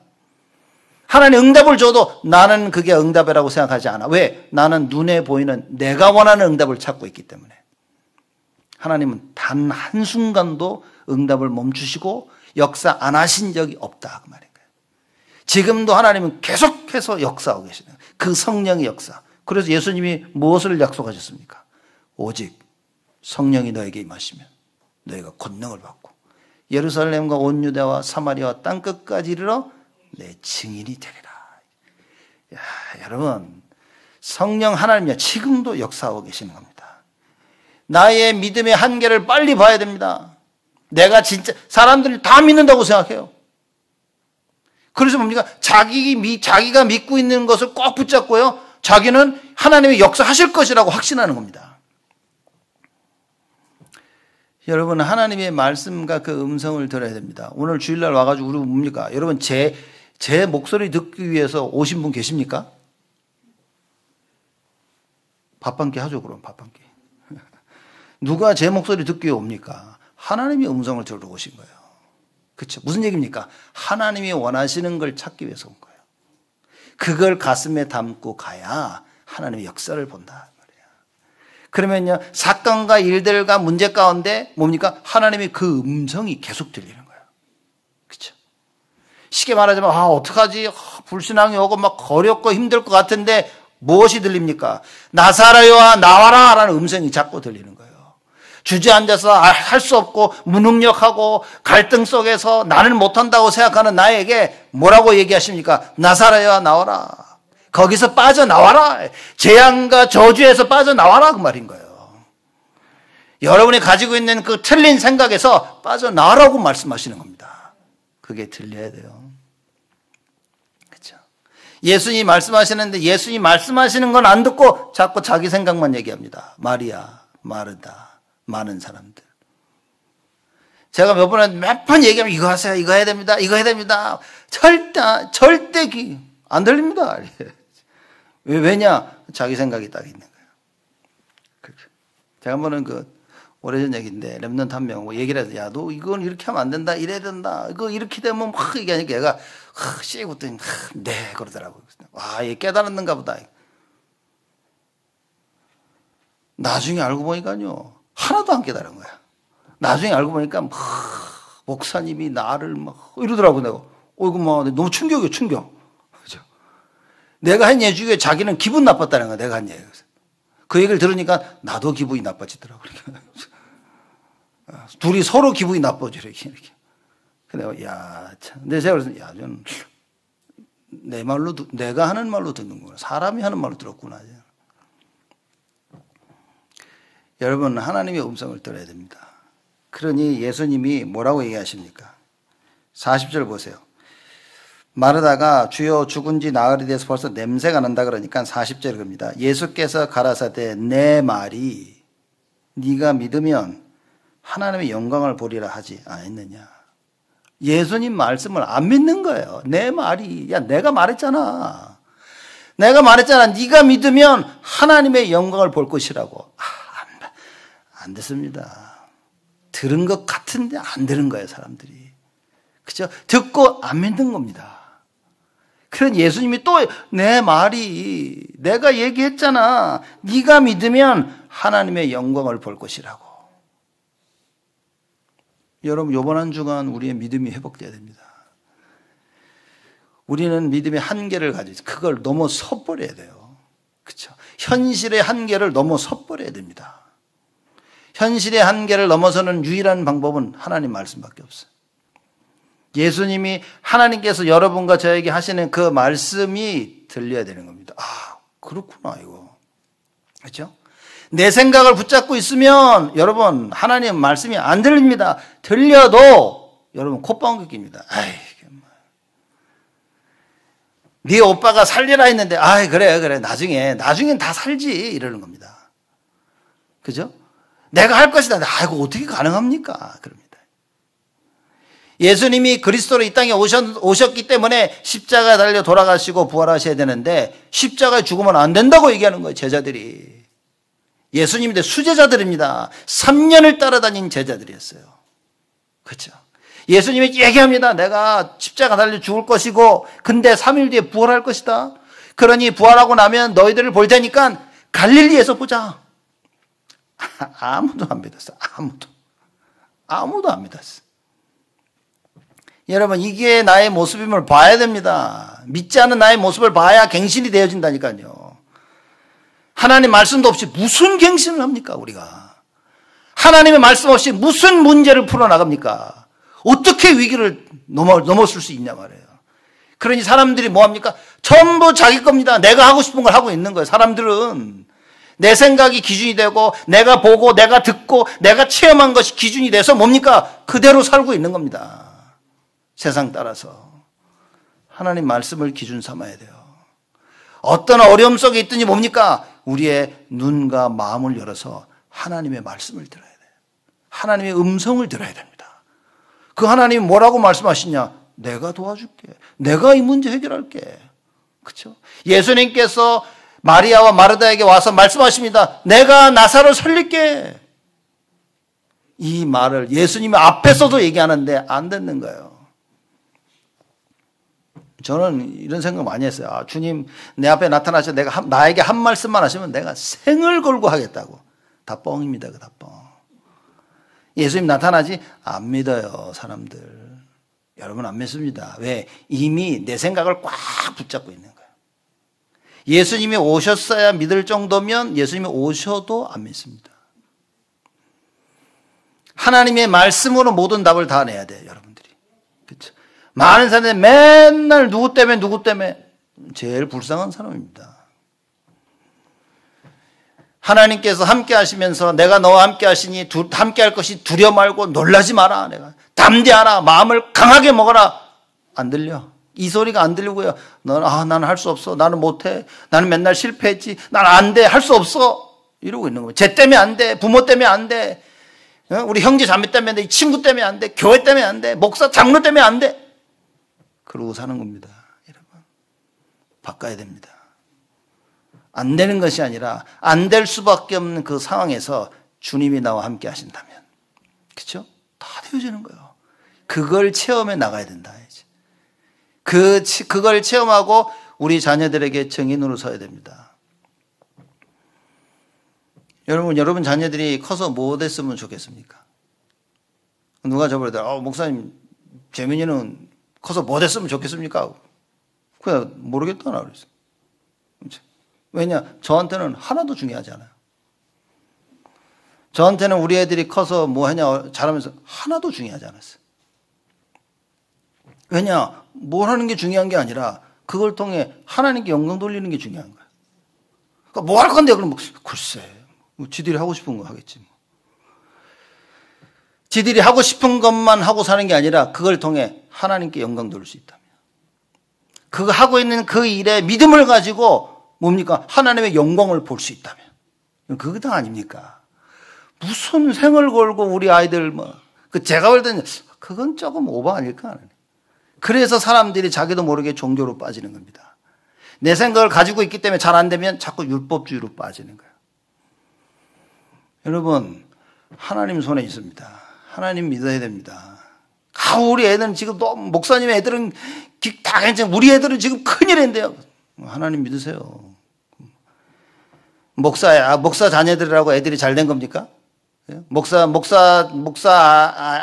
하나님 응답을 줘도 나는 그게 응답이라고 생각하지 않아. 왜? 나는 눈에 보이는 내가 원하는 응답을 찾고 있기 때문에. 하나님은 단 한순간도 응답을 멈추시고 역사 안 하신 적이 없다. 그 말인 거예요. 지금도 하나님은 계속해서 역사하고 계시는 거예요. 그 성령의 역사. 그래서 예수님이 무엇을 약속하셨습니까? 오직 성령이 너에게 임하시면 너희가 권능을 받고 예루살렘과 온 유다와 사마리아와 땅 끝까지 이르러 내 증인이 되리라. 야, 여러분 성령 하나님이 지금도 역사하고 계시는 겁니다. 나의 믿음의 한계를 빨리 봐야 됩니다. 내가 진짜 사람들이 다 믿는다고 생각해요. 그래서 뭡니까? 자기, 미, 자기가 믿고 있는 것을 꼭 붙잡고요. 자기는 하나님의 역사하실 것이라고 확신하는 겁니다. 여러분, 하나님의 말씀과 그 음성을 들어야 됩니다. 오늘 주일날 와가지고 우리 뭡니까? 여러분, 제, 제 목소리 듣기 위해서 오신 분 계십니까? 밥 한 끼 하죠, 그럼 밥 한 끼. [laughs] 누가 제 목소리 듣기 위해 옵니까? 하나님의 음성을 들으러 오신 거예요. 그렇죠. 무슨 얘기입니까? 하나님이 원하시는 걸 찾기 위해서 온 거예요. 그걸 가슴에 담고 가야 하나님의 역사를 본다. 그러면요. 사건과 일들과 문제 가운데 뭡니까? 하나님의 그 음성이 계속 들리는 거예요. 그렇 쉽게 말하자면 아 어떡하지? 아, 불신앙이 오고 막 어렵고 힘들 것 같은데 무엇이 들립니까? 나사라요아 나와라 라는 음성이 자꾸 들리는 거예요. 주저앉아서 아, 할수 없고 무능력하고 갈등 속에서 나는 못한다고 생각하는 나에게 뭐라고 얘기하십니까? 나사라야 나와라. 거기서 빠져나와라. 재앙과 저주에서 빠져나와라. 그 말인 거예요. 여러분이 가지고 있는 그 틀린 생각에서 빠져나라고 와 말씀하시는 겁니다. 그게 들려야 돼요. 예수님이 말씀하시는데 예수님이 말씀하시는 건 안 듣고 자꾸 자기 생각만 얘기합니다. 마리아, 마르다. 많은 사람들. 제가 몇 번에 몇번 얘기하면 이거 하세요. 이거 해야 됩니다. 이거 해야 됩니다. 절대 절대 귀, 안 들립니다. [laughs] 왜냐? 자기 생각이 딱 있는 거예요. 그렇죠. 제가 한 번은 그 오래전 얘기인데 랩넌트 한명 뭐 얘기를 해서 야너 이건 이렇게 하면 안 된다. 이래야 된다. 이거 이렇게 되면 막 얘기하니까 얘가 씩 웃더니 네 그러더라고요. 와, 아, 얘 깨달았는가 보다. 나중에 알고 보니까요. 하나도 안 깨달은 거야. 나중에 알고 보니까 막 목사님이 나를 막 이러더라고 내가. 어이구 뭐 너무 충격이야 충격. 그죠? 내가 한 얘기 중에 자기는 기분 나빴다는 거야 내가 한 얘기. 그 얘기를 들으니까 나도 기분이 나빠지더라고. 아, 둘이 서로 기분이 나빠져 이렇게 이렇게. 근데 야 참. 근데 제가 그래서 야저내 말로 내가 하는 말로 듣는구나. 사람이 하는 말로 들었구나. 여러분 하나님의 음성을 들어야 됩니다. 그러니 예수님이 뭐라고 얘기하십니까? 40절 보세요. 마르다가 주여 죽은 지 나흘이 돼서 벌써 냄새가 난다 그러니까 40절 겁니다. 예수께서 가라사대 내 말이 네가 믿으면 하나님의 영광을 보리라 하지 않았느냐. 예수님 말씀을 안 믿는 거예요. 내 말이 야 내가 말했잖아. 내가 말했잖아. 네가 믿으면 하나님의 영광을 볼 것이라고. 아, 안 듣습니다. 들은 것 같은데 안 들은 거예요, 사람들이. 그죠? 듣고 안 믿는 겁니다. 그런 예수님이 또 내 말이 내가 얘기했잖아. 네가 믿으면 하나님의 영광을 볼 것이라고. 여러분 요번 한 주간 우리의 믿음이 회복돼야 됩니다. 우리는 믿음의 한계를 가지고 그걸 넘어서 버려야 돼요. 그렇죠? 현실의 한계를 넘어서 버려야 됩니다. 현실의 한계를 넘어서는 유일한 방법은 하나님 말씀밖에 없어요. 예수님이 하나님께서 여러분과 저에게 하시는 그 말씀이 들려야 되는 겁니다. 아, 그렇구나, 이거. 그렇죠? 내 생각을 붙잡고 있으면 여러분 하나님 말씀이 안 들립니다. 들려도 여러분 콧방귀 입니다 아이, 네 오빠가 살리라 했는데 아 그래 그래 나중에 나중엔 다 살지 이러는 겁니다. 그죠? 내가 할 것이다. 아이고 어떻게 가능합니까? 그럽니다. 예수님이 그리스도로 이 땅에 오셨, 오셨기 때문에 십자가 달려 돌아가시고 부활하셔야 되는데 십자가 죽으면 안 된다고 얘기하는 거예요. 제자들이. 예수님 대 수제자들입니다. 3년을 따라다닌 제자들이었어요. 그렇죠. 예수님이 얘기합니다. 내가 십자가 달려 죽을 것이고 근데 3일 뒤에 부활할 것이다. 그러니 부활하고 나면 너희들을 볼 테니까 갈릴리에서 보자. 아무도 안 믿었어. 아무도. 아무도 안 믿었어. 여러분, 이게 나의 모습임을 봐야 됩니다. 믿지 않는 나의 모습을 봐야 갱신이 되어진다니까요. 하나님 말씀도 없이 무슨 갱신을 합니까, 우리가? 하나님의 말씀 없이 무슨 문제를 풀어나갑니까? 어떻게 위기를 넘어, 넘어설 수 있냐 말이에요. 그러니 사람들이 뭐합니까? 전부 자기 겁니다. 내가 하고 싶은 걸 하고 있는 거예요. 사람들은. 내 생각이 기준이 되고 내가 보고 내가 듣고 내가 체험한 것이 기준이 돼서 뭡니까? 그대로 살고 있는 겁니다. 세상 따라서 하나님 말씀을 기준 삼아야 돼요. 어떤 어려움 속에 있든지 뭡니까? 우리의 눈과 마음을 열어서 하나님의 말씀을 들어야 돼요. 하나님의 음성을 들어야 됩니다. 그 하나님이 뭐라고 말씀하시냐? 내가 도와줄게. 내가 이 문제 해결할게. 그렇죠? 예수님께서 마리아와 마르다에게 와서 말씀하십니다. 내가 나사를 살릴게. 이 말을 예수님의 앞에서도 얘기하는데 안 듣는 거예요. 저는 이런 생각 많이 했어요. 아, 주님 내 앞에 나타나셔 내가 나에게 한 말씀만 하시면 내가 생을 걸고 하겠다고. 다 뻥입니다. 그다 뻥. 예수님 나타나지 안 믿어요, 사람들. 여러분 안 믿습니다. 왜? 이미 내 생각을 꽉 붙잡고 있는 예수님이 오셨어야 믿을 정도면 예수님이 오셔도 안 믿습니다. 하나님의 말씀으로 모든 답을 다 내야 돼요, 여러분들이. 그렇죠? 많은 사람들이 맨날 누구 때문에 누구 때문에 제일 불쌍한 사람입니다. 하나님께서 함께 하시면서 내가 너와 함께 하시니 두, 함께 할 것이 두려 말고 놀라지 마라. 내가 담대하라. 마음을 강하게 먹어라. 안 들려. 이 소리가 안 들리고요. 나는 아, 나는 할 수 없어. 나는 못해. 나는 맨날 실패했지. 나는 안 돼. 할 수 없어. 이러고 있는 거예요. 쟤 때문에 안 돼. 부모 때문에 안 돼. 어? 우리 형제 자매 때문에 안 돼. 친구 때문에 안 돼. 교회 때문에 안 돼. 목사 장로 때문에 안 돼. 그러고 사는 겁니다. 여러분. 바꿔야 됩니다. 안 되는 것이 아니라 안 될 수밖에 없는 그 상황에서 주님이 나와 함께 하신다면. 그렇죠? 다 되어지는 거예요. 그걸 체험해 나가야 된다. 그, 그걸 체험하고 우리 자녀들에게 증인으로 서야 됩니다. 여러분, 여러분 자녀들이 커서 뭐 됐으면 좋겠습니까? 누가 저번에, 어, 목사님, 재민이는 커서 뭐 됐으면 좋겠습니까? 그냥 모르겠다, 나그랬어 왜냐, 저한테는 하나도 중요하지 않아요. 저한테는 우리 애들이 커서 뭐 하냐, 잘하면서 하나도 중요하지 않았어요. 왜냐, 뭘 하는 게 중요한 게 아니라 그걸 통해 하나님께 영광 돌리는 게 중요한 거야. 그러니까 뭐 할 건데 그럼 뭐, 글쎄, 뭐 지들이 하고 싶은 거 하겠지. 뭐. 지들이 하고 싶은 것만 하고 사는 게 아니라 그걸 통해 하나님께 영광 돌릴 수 있다면 그 하고 있는 그 일에 믿음을 가지고 뭡니까 하나님의 영광을 볼 수 있다면 그거 다 아닙니까? 무슨 생을 걸고 우리 아이들 뭐그 제가 볼 때는 그건 조금 오버 아닐까 하는. 그래서 사람들이 자기도 모르게 종교로 빠지는 겁니다. 내 생각을 가지고 있기 때문에 잘 안 되면 자꾸 율법주의로 빠지는 거예요. 여러분, 하나님 손에 있습니다. 하나님 믿어야 됩니다. 아, 우리 애들은 지금 너 목사님 애들은 다 괜찮아. 우리 애들은 지금 큰일인데요. 하나님 믿으세요. 목사야, 목사 자녀들이라고 애들이 잘 된 겁니까? 예? 목사 목사 목사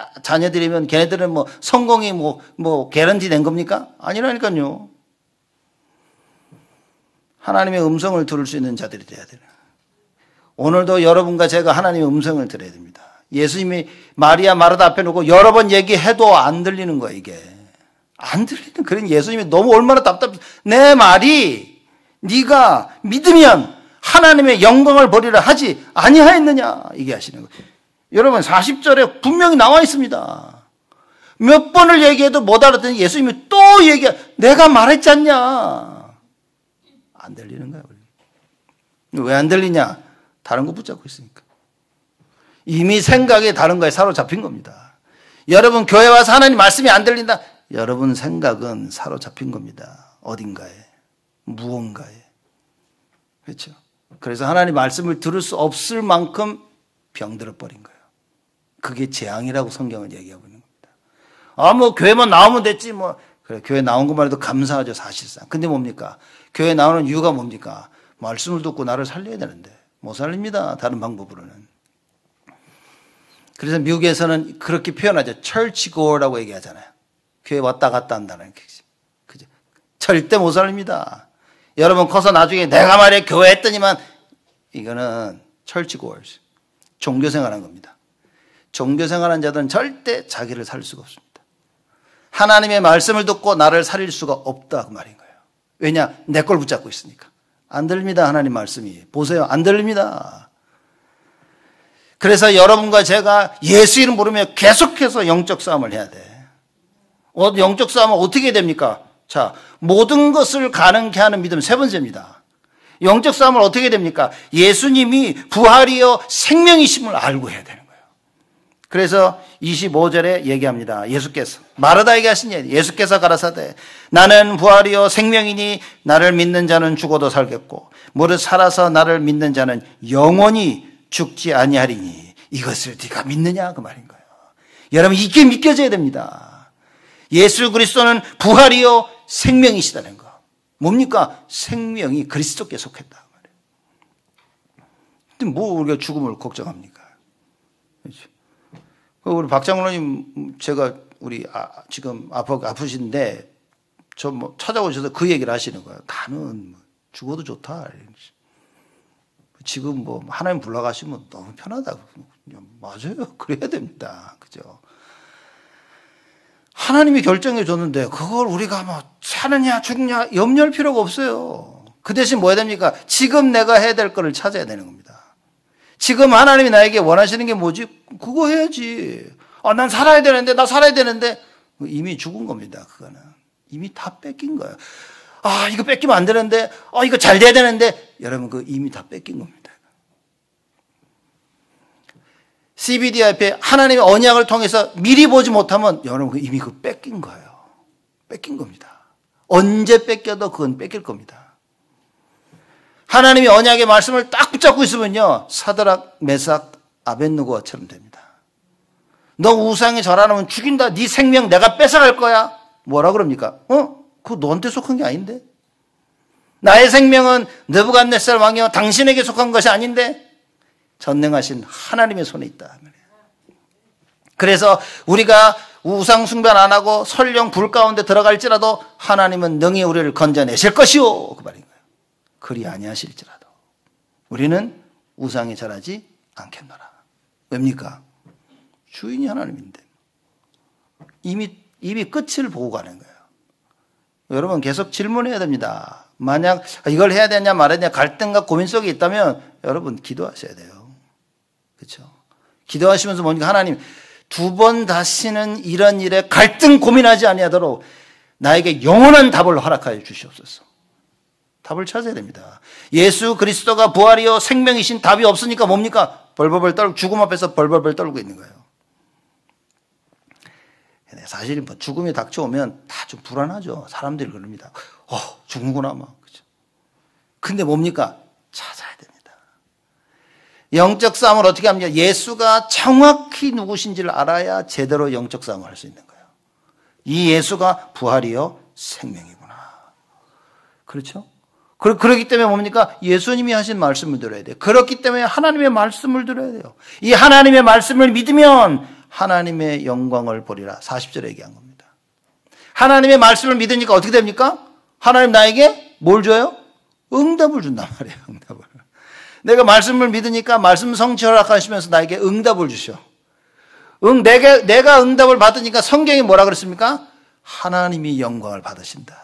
아, 자녀들이면 걔네들은 뭐 성공이 뭐뭐 개런지된 겁니까? 아니라니까요. 하나님의 음성을 들을 수 있는 자들이 돼야 돼요. 오늘도 여러분과 제가 하나님의 음성을 들어야 됩니다. 예수님이 마리아 마르다 앞에 놓고 여러 번 얘기해도 안 들리는 거예요, 이게. 안 들리는 그런 예수님이 너무 얼마나 답답해. 내 말이 네가 믿으면 하나님의 영광을 버리라 하지 아니하였느냐 이게 하시는 거예요. 여러분 40절에 분명히 나와 있습니다. 몇 번을 얘기해도 못 알아듣는 예수님이 또 얘기 해 내가 말했지 않냐 안 들리는 거예요왜 안 들리냐 다른 거 붙잡고 있으니까 이미 생각이 다른 거에 사로잡힌 겁니다. 여러분 교회 와서 하나님 말씀이 안 들린다. 여러분 생각은 사로잡힌 겁니다. 어딘가에 무언가에 그렇죠. 그래서 하나님 말씀을 들을 수 없을 만큼 병들어 버린 거예요. 그게 재앙이라고 성경을 얘기하고 있는 겁니다. 아, 뭐, 교회만 나오면 됐지, 뭐. 그래, 교회 나온 것만 해도 감사하죠, 사실상. 근데 뭡니까? 교회 나오는 이유가 뭡니까? 말씀을 듣고 나를 살려야 되는데. 못 살립니다. 다른 방법으로는. 그래서 미국에서는 그렇게 표현하죠. 철치고라고 얘기하잖아요. 교회 왔다 갔다 한다는 얘기 그죠? 절대 못 살립니다. 여러분 커서 나중에 내가 말해 교회 했더니만 이거는 철치고월스 종교생활한 겁니다. 종교생활한 자들은 절대 자기를 살 수가 없습니다. 하나님의 말씀을 듣고 나를 살릴 수가 없다 그 말인 거예요. 왜냐 내 걸 붙잡고 있으니까 안 들립니다 하나님 말씀이 보세요 안 들립니다. 그래서 여러분과 제가 예수 이름 부르며 계속해서 영적 싸움을 해야 돼. 어, 영적 싸움은 어떻게 됩니까? 자, 모든 것을 가능케 하는 믿음 세 번째입니다. 영적 싸움을 어떻게 됩니까? 예수님이 부활이여 생명이심을 알고 해야 되는 거예요. 그래서 25절에 얘기합니다. 예수께서 마르다에게 하신 얘기. 예수께서 가라사대 나는 부활이여 생명이니 나를 믿는 자는 죽어도 살겠고 무릇 살아서 나를 믿는 자는 영원히 죽지 아니하리니 이것을 네가 믿느냐 그 말인 거예요. 여러분 이게 믿겨져야 됩니다. 예수 그리스도는 부활이요 생명이시다는 거. 뭡니까? 생명이 그리스도께 속했다. 근데 뭐 우리가 죽음을 걱정합니까? 그 우리 박장로님 제가 우리 아, 지금 아파 아프신데 저 뭐 찾아오셔서 그 얘기를 하시는 거예요. 나는 뭐 죽어도 좋다. 지금 뭐 하나님 불러가시면 너무 편하다 맞아요. [laughs] 그래야 됩니다. 그죠? 하나님이 결정해 줬는데 그걸 우리가 뭐 사느냐 죽냐 염려할 필요가 없어요. 그 대신 뭐 해야 됩니까? 지금 내가 해야 될 것을 찾아야 되는 겁니다. 지금 하나님이 나에게 원하시는 게 뭐지? 그거 해야지. 아, 난 살아야 되는데 나 살아야 되는데 이미 죽은 겁니다. 그거는 이미 다 뺏긴 거예요. 아, 이거 뺏기면 안 되는데, 아, 이거 잘 돼야 되는데, 여러분, 그 이미 다 뺏긴 겁니다. CBD 앞에 하나님의 언약을 통해서 미리 보지 못하면 여러분 그 이미 그 뺏긴 거예요. 뺏긴 겁니다. 언제 뺏겨도 그건 뺏길 겁니다. 하나님의 언약의 말씀을 딱 붙잡고 있으면요. 사드락, 메삭, 아벤누고처럼 됩니다. 너 우상에 절하면 죽인다. 네 생명 내가 뺏어갈 거야. 뭐라 그럽니까? 어? 그거 너한테 속한 게 아닌데? 나의 생명은 느부갓네살 왕이여 당신에게 속한 것이 아닌데? 전능하신 하나님의 손에 있다. 그래서 우리가 우상 숭배 안 하고 설령 불 가운데 들어갈지라도 하나님은 능히 우리를 건져내실 것이오그 말인 거예요. 그리 아니하실지라도 우리는 우상에 절하지 않겠노라. 왜입니까? 주인이 하나님인데 이미 이미 끝을 보고 가는 거예요. 여러분 계속 질문해야 됩니다. 만약 이걸 해야 되냐 말아야 되냐 갈등과 고민 속에 있다면 여러분 기도하셔야 돼요. 그렇죠? 기도하시면서 보니까 하나님 두 번 다시는 이런 일에 갈등 고민하지 아니하도록 나에게 영원한 답을 허락하여 주시옵소서. 답을 찾아야 됩니다. 예수 그리스도가 부활이요 생명이신 답이 없으니까 뭡니까? 벌벌벌 떨고 죽음 앞에서 벌벌벌 떨고 있는 거예요. 네, 사실 뭐 죽음이 닥쳐오면 다 좀 불안하죠. 사람들이 그럽니다. 어, 죽는구나 막. 그죠. 근데 뭡니까? 영적 싸움을 어떻게 합니까? 예수가 정확히 누구신지를 알아야 제대로 영적 싸움을 할 수 있는 거예요. 이 예수가 부활이요 생명이구나. 그렇죠? 그러, 그렇기 때문에 뭡니까? 예수님이 하신 말씀을 들어야 돼요. 그렇기 때문에 하나님의 말씀을 들어야 돼요. 이 하나님의 말씀을 믿으면 하나님의 영광을 보리라. 40절에 얘기한 겁니다. 하나님의 말씀을 믿으니까 어떻게 됩니까? 하나님 나에게 뭘 줘요? 응답을 준단 말이에요. [laughs] 응답을. 내가 말씀을 믿으니까 말씀 성철학하시면서 취 나에게 응답을 주셔. 응, 내게, 내가 응답을 받으니까 성경이 뭐라 그랬습니까? 하나님이 영광을 받으신다.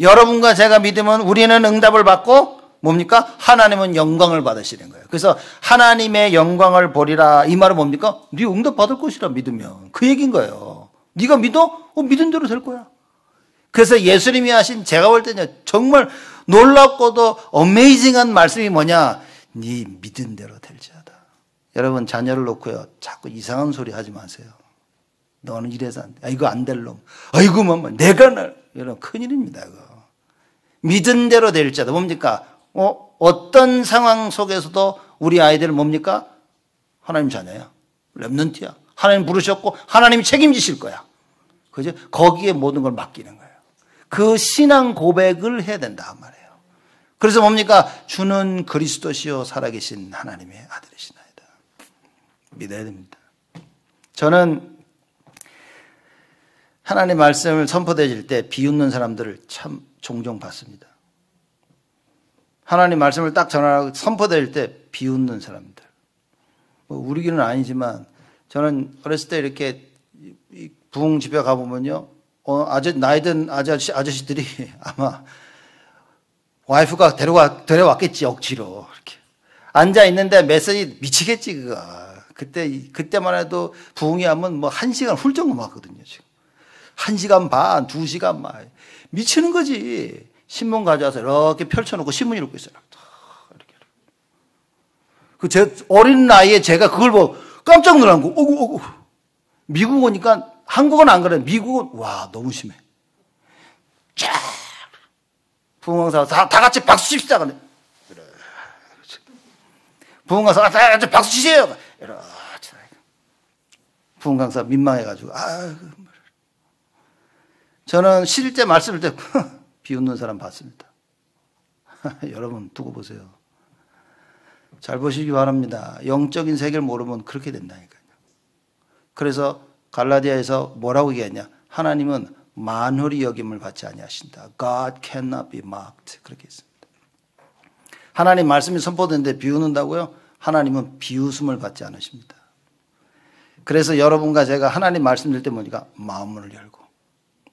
여러분과 제가 믿으면 우리는 응답을 받고 뭡니까? 하나님은 영광을 받으시는 거예요. 그래서 하나님의 영광을 보리라 이 말은 뭡니까? 네 응답 받을 것이라 믿으면 그얘기인 거예요. 네가 믿어? 어, 믿은 대로 될 거야. 그래서 예수님이 하신 제가 볼 때는 정말 놀랍고도 어메이징한 말씀이 뭐냐? 네 믿은 대로 될지어다. 여러분 자녀를 놓고요. 자꾸 이상한 소리 하지 마세요. 너는 이래서 안 돼. 아, 이거 안될 놈. 아이고, 뭐, 뭐, 내가 날. 여러분, 큰일입니다, 이거. 믿은 대로 될지어다. 뭡니까? 어, 어떤 상황 속에서도 우리 아이들 뭡니까? 하나님 자녀야. 랩런트야. 하나님 부르셨고, 하나님이 책임지실 거야. 그죠? 거기에 모든 걸 맡기는 거야. 그 신앙 고백을 해야 된다 말이에요. 그래서 뭡니까? 주는 그리스도시요 살아계신 하나님의 아들이시나이다. 믿어야 됩니다. 저는 하나님 말씀을 선포되질 때 비웃는 사람들을 참 종종 봤습니다. 하나님 말씀을 딱 전하고 선포될 때 비웃는 사람들. 뭐 우리 길은 아니지만 저는 어렸을 때 이렇게 부흥 집에 가보면요. 어, 아저 나이든 아저씨 아저씨들이 [laughs] 아마 와이프가 데려와 데려왔겠지 억지로 이렇게 앉아 있는데 메시지 미치겠지 그가 그때 그때만 해도 부흥이 하면 뭐 한 시간 훌쩍 넘었거든요 지금 한 시간 반 두 시간 만 미치는 거지 신문 가져와서 이렇게 펼쳐놓고 신문 읽고 있어요 이렇게 그제 어린 나이에 제가 그걸 보고 뭐 깜짝 놀란 거 어구 어구 미국 오니까 한국은 안 그래. 미국은, 와, 너무 심해. 쫙! 부흥왕사 다, 다 같이 박수 칩시다. 그래. 부흥왕사 다 같이 박수 치세요. 이러 부흥 강사 민망해가지고 아 저는 실제 말씀을 듣고 [laughs] 비웃는 사람 봤습니다. [laughs] 여러분 두고 보세요. 잘 보시기 바랍니다. 영적인 세계를 모르면 그렇게 된다니까요. 그래서 갈라디아에서 뭐라고 얘기했냐? 하나님은 만홀이 여김을 받지 아니하신다. God cannot be mocked. 그렇게 했습니다. 하나님 말씀이 선포되는데 비웃는다고요? 하나님은 비웃음을 받지 않으십니다. 그래서 여러분과 제가 하나님 말씀 들때 보니까 마음을 열고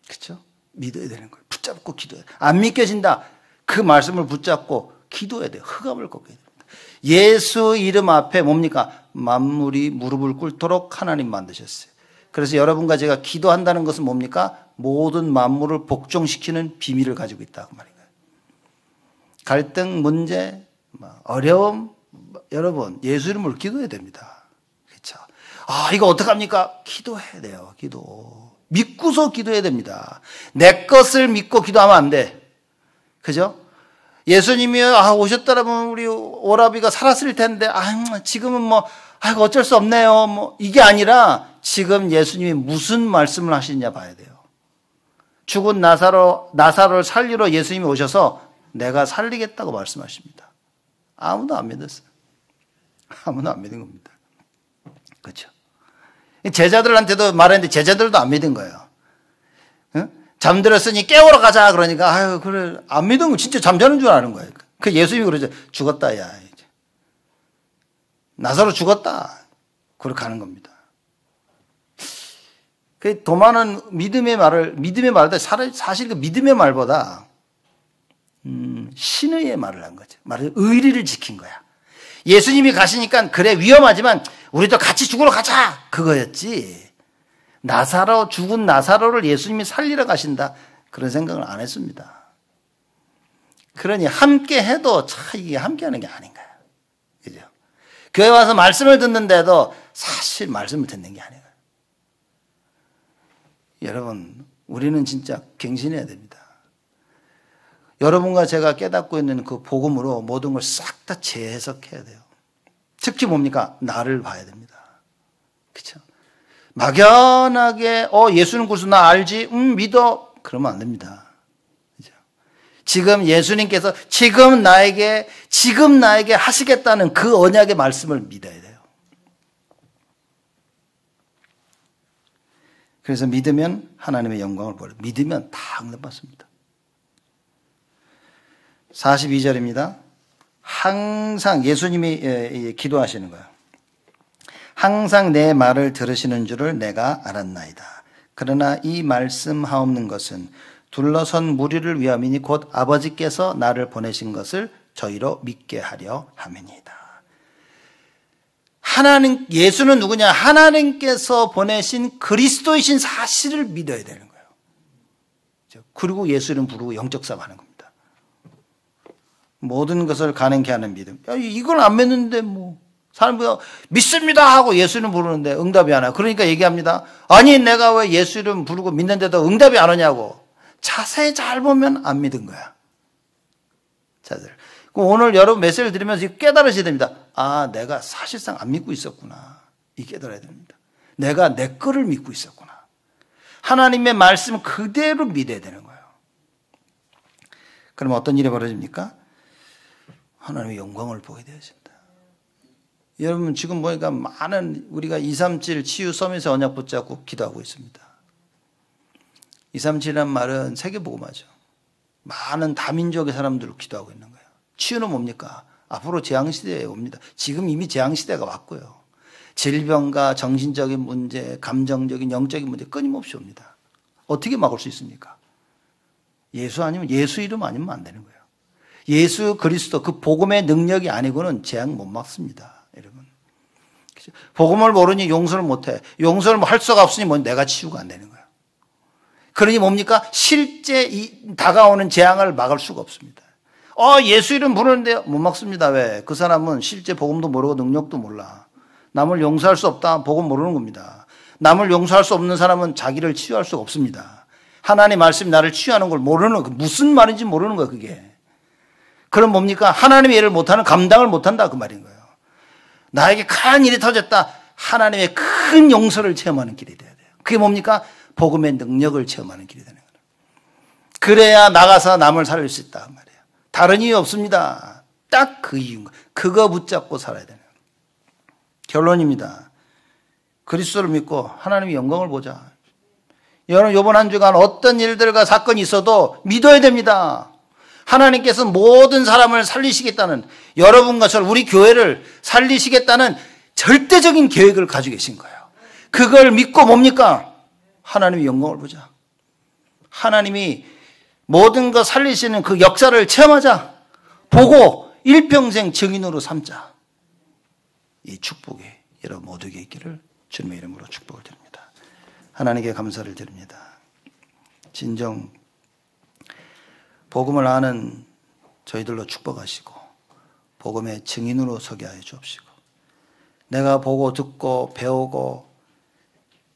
그렇죠? 믿어야 되는 거예요. 붙잡고 기도해. 안 믿겨진다. 그 말씀을 붙잡고 기도해야 돼 흑암을 꺾어야 됩니다. 예수 이름 앞에 뭡니까? 만물이 무릎을 꿇도록 하나님 만드셨어요. 그래서 여러분과 제가 기도한다는 것은 뭡니까? 모든 만물을 복종시키는 비밀을 가지고 있다. 그 말인 갈등, 문제, 뭐 어려움, 뭐 여러분, 예수 이름으로 기도해야 됩니다. 그렇죠? 아, 이거 어떡합니까? 기도해야 돼요, 기도. 믿고서 기도해야 됩니다. 내 것을 믿고 기도하면 안 돼. 그죠? 예수님이 아, 오셨더라면 우리 오라비가 살았을 텐데, 아, 음, 지금은 뭐, 아이고 어쩔 수 없네요. 뭐 이게 아니라 지금 예수님이 무슨 말씀을 하시냐 봐야 돼요. 죽은 나사로 나사를 살리러 예수님이 오셔서 내가 살리겠다고 말씀하십니다. 아무도 안 믿었어요. 아무도 안 믿은 겁니다. 그렇죠? 제자들한테도 말했는데 제자들도 안 믿은 거예요. 응? 잠들었으니 깨우러 가자 그러니까 아유 그래 안 믿은 거 진짜 잠자는 줄 아는 거예요. 그 예수님이 그러죠. 죽었다 야. 나사로 죽었다. 그렇게 하는 겁니다. 그 도마는 믿음의 말을 믿음의 말보다 사실 그 믿음의 말보다 음, 신의의 말을 한 거죠. 말하 의리를 지킨 거야. 예수님이 가시니까 그래 위험하지만 우리도 같이 죽으러 가자 그거였지. 나사로 죽은 나사로를 예수님이 살리러 가신다 그런 생각을 안 했습니다. 그러니 함께 해도 차 이게 함께하는 게 아닌가요? 교회 와서 말씀을 듣는데도 사실 말씀을 듣는 게 아니에요. 여러분, 우리는 진짜 갱신해야 됩니다. 여러분과 제가 깨닫고 있는 그 복음으로 모든 걸 싹 다 재해석해야 돼요. 특히 뭡니까? 나를 봐야 됩니다. 그쵸? 막연하게, 어, 예수는 구수 나 알지? 음, 믿어. 그러면 안 됩니다. 지금 예수님께서 지금 나에게 지금 나에게 하시겠다는 그 언약의 말씀을 믿어야 돼요. 그래서 믿으면 하나님의 영광을 보여요 믿으면 다 응답받습니다. 42절입니다. 항상 예수님이 예, 기도하시는 거예요. 항상 내 말을 들으시는 줄을 내가 알았나이다. 그러나 이 말씀하옵는 것은 둘러선 무리를 위함이니 곧 아버지께서 나를 보내신 것을 저희로 믿게 하려 함이니다. 하나님 예수는 누구냐? 하나님께서 보내신 그리스도이신 사실을 믿어야 되는 거예요. 그리고 예수를 부르고 영적 싸움하는 겁니다. 모든 것을 가능케 하는 믿음. 야, 이걸 안 믿는데 뭐 사람들이 뭐, 믿습니다 하고 예수를 부르는데 응답이 안 와. 그러니까 얘기합니다. 아니 내가 왜 예수를 부르고 믿는데도 응답이 안 오냐고. 자세히 잘 보면 안 믿은 거야. 자들. 오늘 여러분 메시지를 드리면서 깨달으셔야 됩니다. 아, 내가 사실상 안 믿고 있었구나. 이 깨달아야 됩니다. 내가 내 거를 믿고 있었구나. 하나님의 말씀 그대로 믿어야 되는 거예요. 그럼 어떤 일이 벌어집니까? 하나님의 영광을 보게 되어집니다. 여러분 지금 보니까 많은 우리가 237 치유 서밋의 언약 붙잡고 기도하고 있습니다. 237이란 말은 세계보고마죠. 많은 다민족의 사람들을 기도하고 있는 거예요. 치유는 뭡니까? 앞으로 재앙시대에 옵니다. 지금 이미 재앙시대가 왔고요. 질병과 정신적인 문제, 감정적인, 영적인 문제 끊임없이 옵니다. 어떻게 막을 수 있습니까? 예수 아니면 예수 이름 아니면 안 되는 거예요. 예수 그리스도 그 복음의 능력이 아니고는 재앙 못 막습니다. 여러분. 복음을 모르니 용서를 못해. 용서를 할 수가 없으니 뭐 내가 치유가 안 되는 거예요. 그러니 뭡니까? 실제 이 다가오는 재앙을 막을 수가 없습니다. 어, 예수 이름 부르는데 못 막습니다. 왜? 그 사람은 실제 복음도 모르고 능력도 몰라. 남을 용서할 수 없다. 복음 모르는 겁니다. 남을 용서할 수 없는 사람은 자기를 치유할 수가 없습니다. 하나님 말씀이 나를 치유하는 걸 모르는 거. 그 무슨 말인지 모르는 거예요 그게. 그럼 뭡니까? 하나님의 일을 못하는 감당을 못한다 그 말인 거예요. 나에게 큰 일이 터졌다. 하나님의 큰 용서를 체험하는 길이 돼야 돼요. 그게 뭡니까? 복음의 능력을 체험하는 길이 되는 거예요. 그래야 나가서 남을 살릴 수 있다 말이에요. 다른 이유 없습니다. 딱 그 이유인 거예요. 그거 붙잡고 살아야 되는 거예요. 결론입니다. 그리스도를 믿고 하나님의 영광을 보자. 여러분 요번 한 주간 어떤 일들과 사건이 있어도 믿어야 됩니다. 하나님께서 모든 사람을 살리시겠다는 여러분과처럼 우리 교회를 살리시겠다는 절대적인 계획을 가지고 계신 거예요. 그걸 믿고 뭡니까? 하나님의 영광을 보자. 하나님이 모든 것 살리시는 그 역사를 체험하자. 보고 일평생 증인으로 삼자. 이 축복이 여러분 모두에게 있기를 주님의 이름으로 축복을 드립니다. 하나님께 감사를 드립니다. 진정 복음을 아는 저희들로 축복하시고 복음의 증인으로 서게 하여 주옵시고 내가 보고 듣고 배우고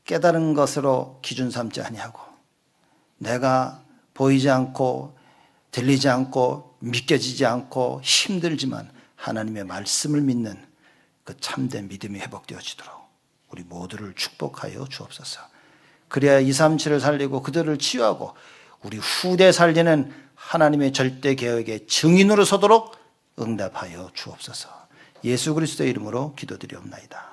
깨달은 것으로 기준 삼지 아니하고 내가 보이지 않고 들리지 않고 믿겨지지 않고 힘들지만 하나님의 말씀을 믿는 그 참된 믿음이 회복되어지도록 우리 모두를 축복하여 주옵소서. 그래야 2, 3, 7을 살리고 그들을 치유하고 우리 후대 살리는 하나님의 절대 계획의 증인으로 서도록 응답하여 주옵소서. 예수 그리스도의 이름으로 기도드리옵나이다.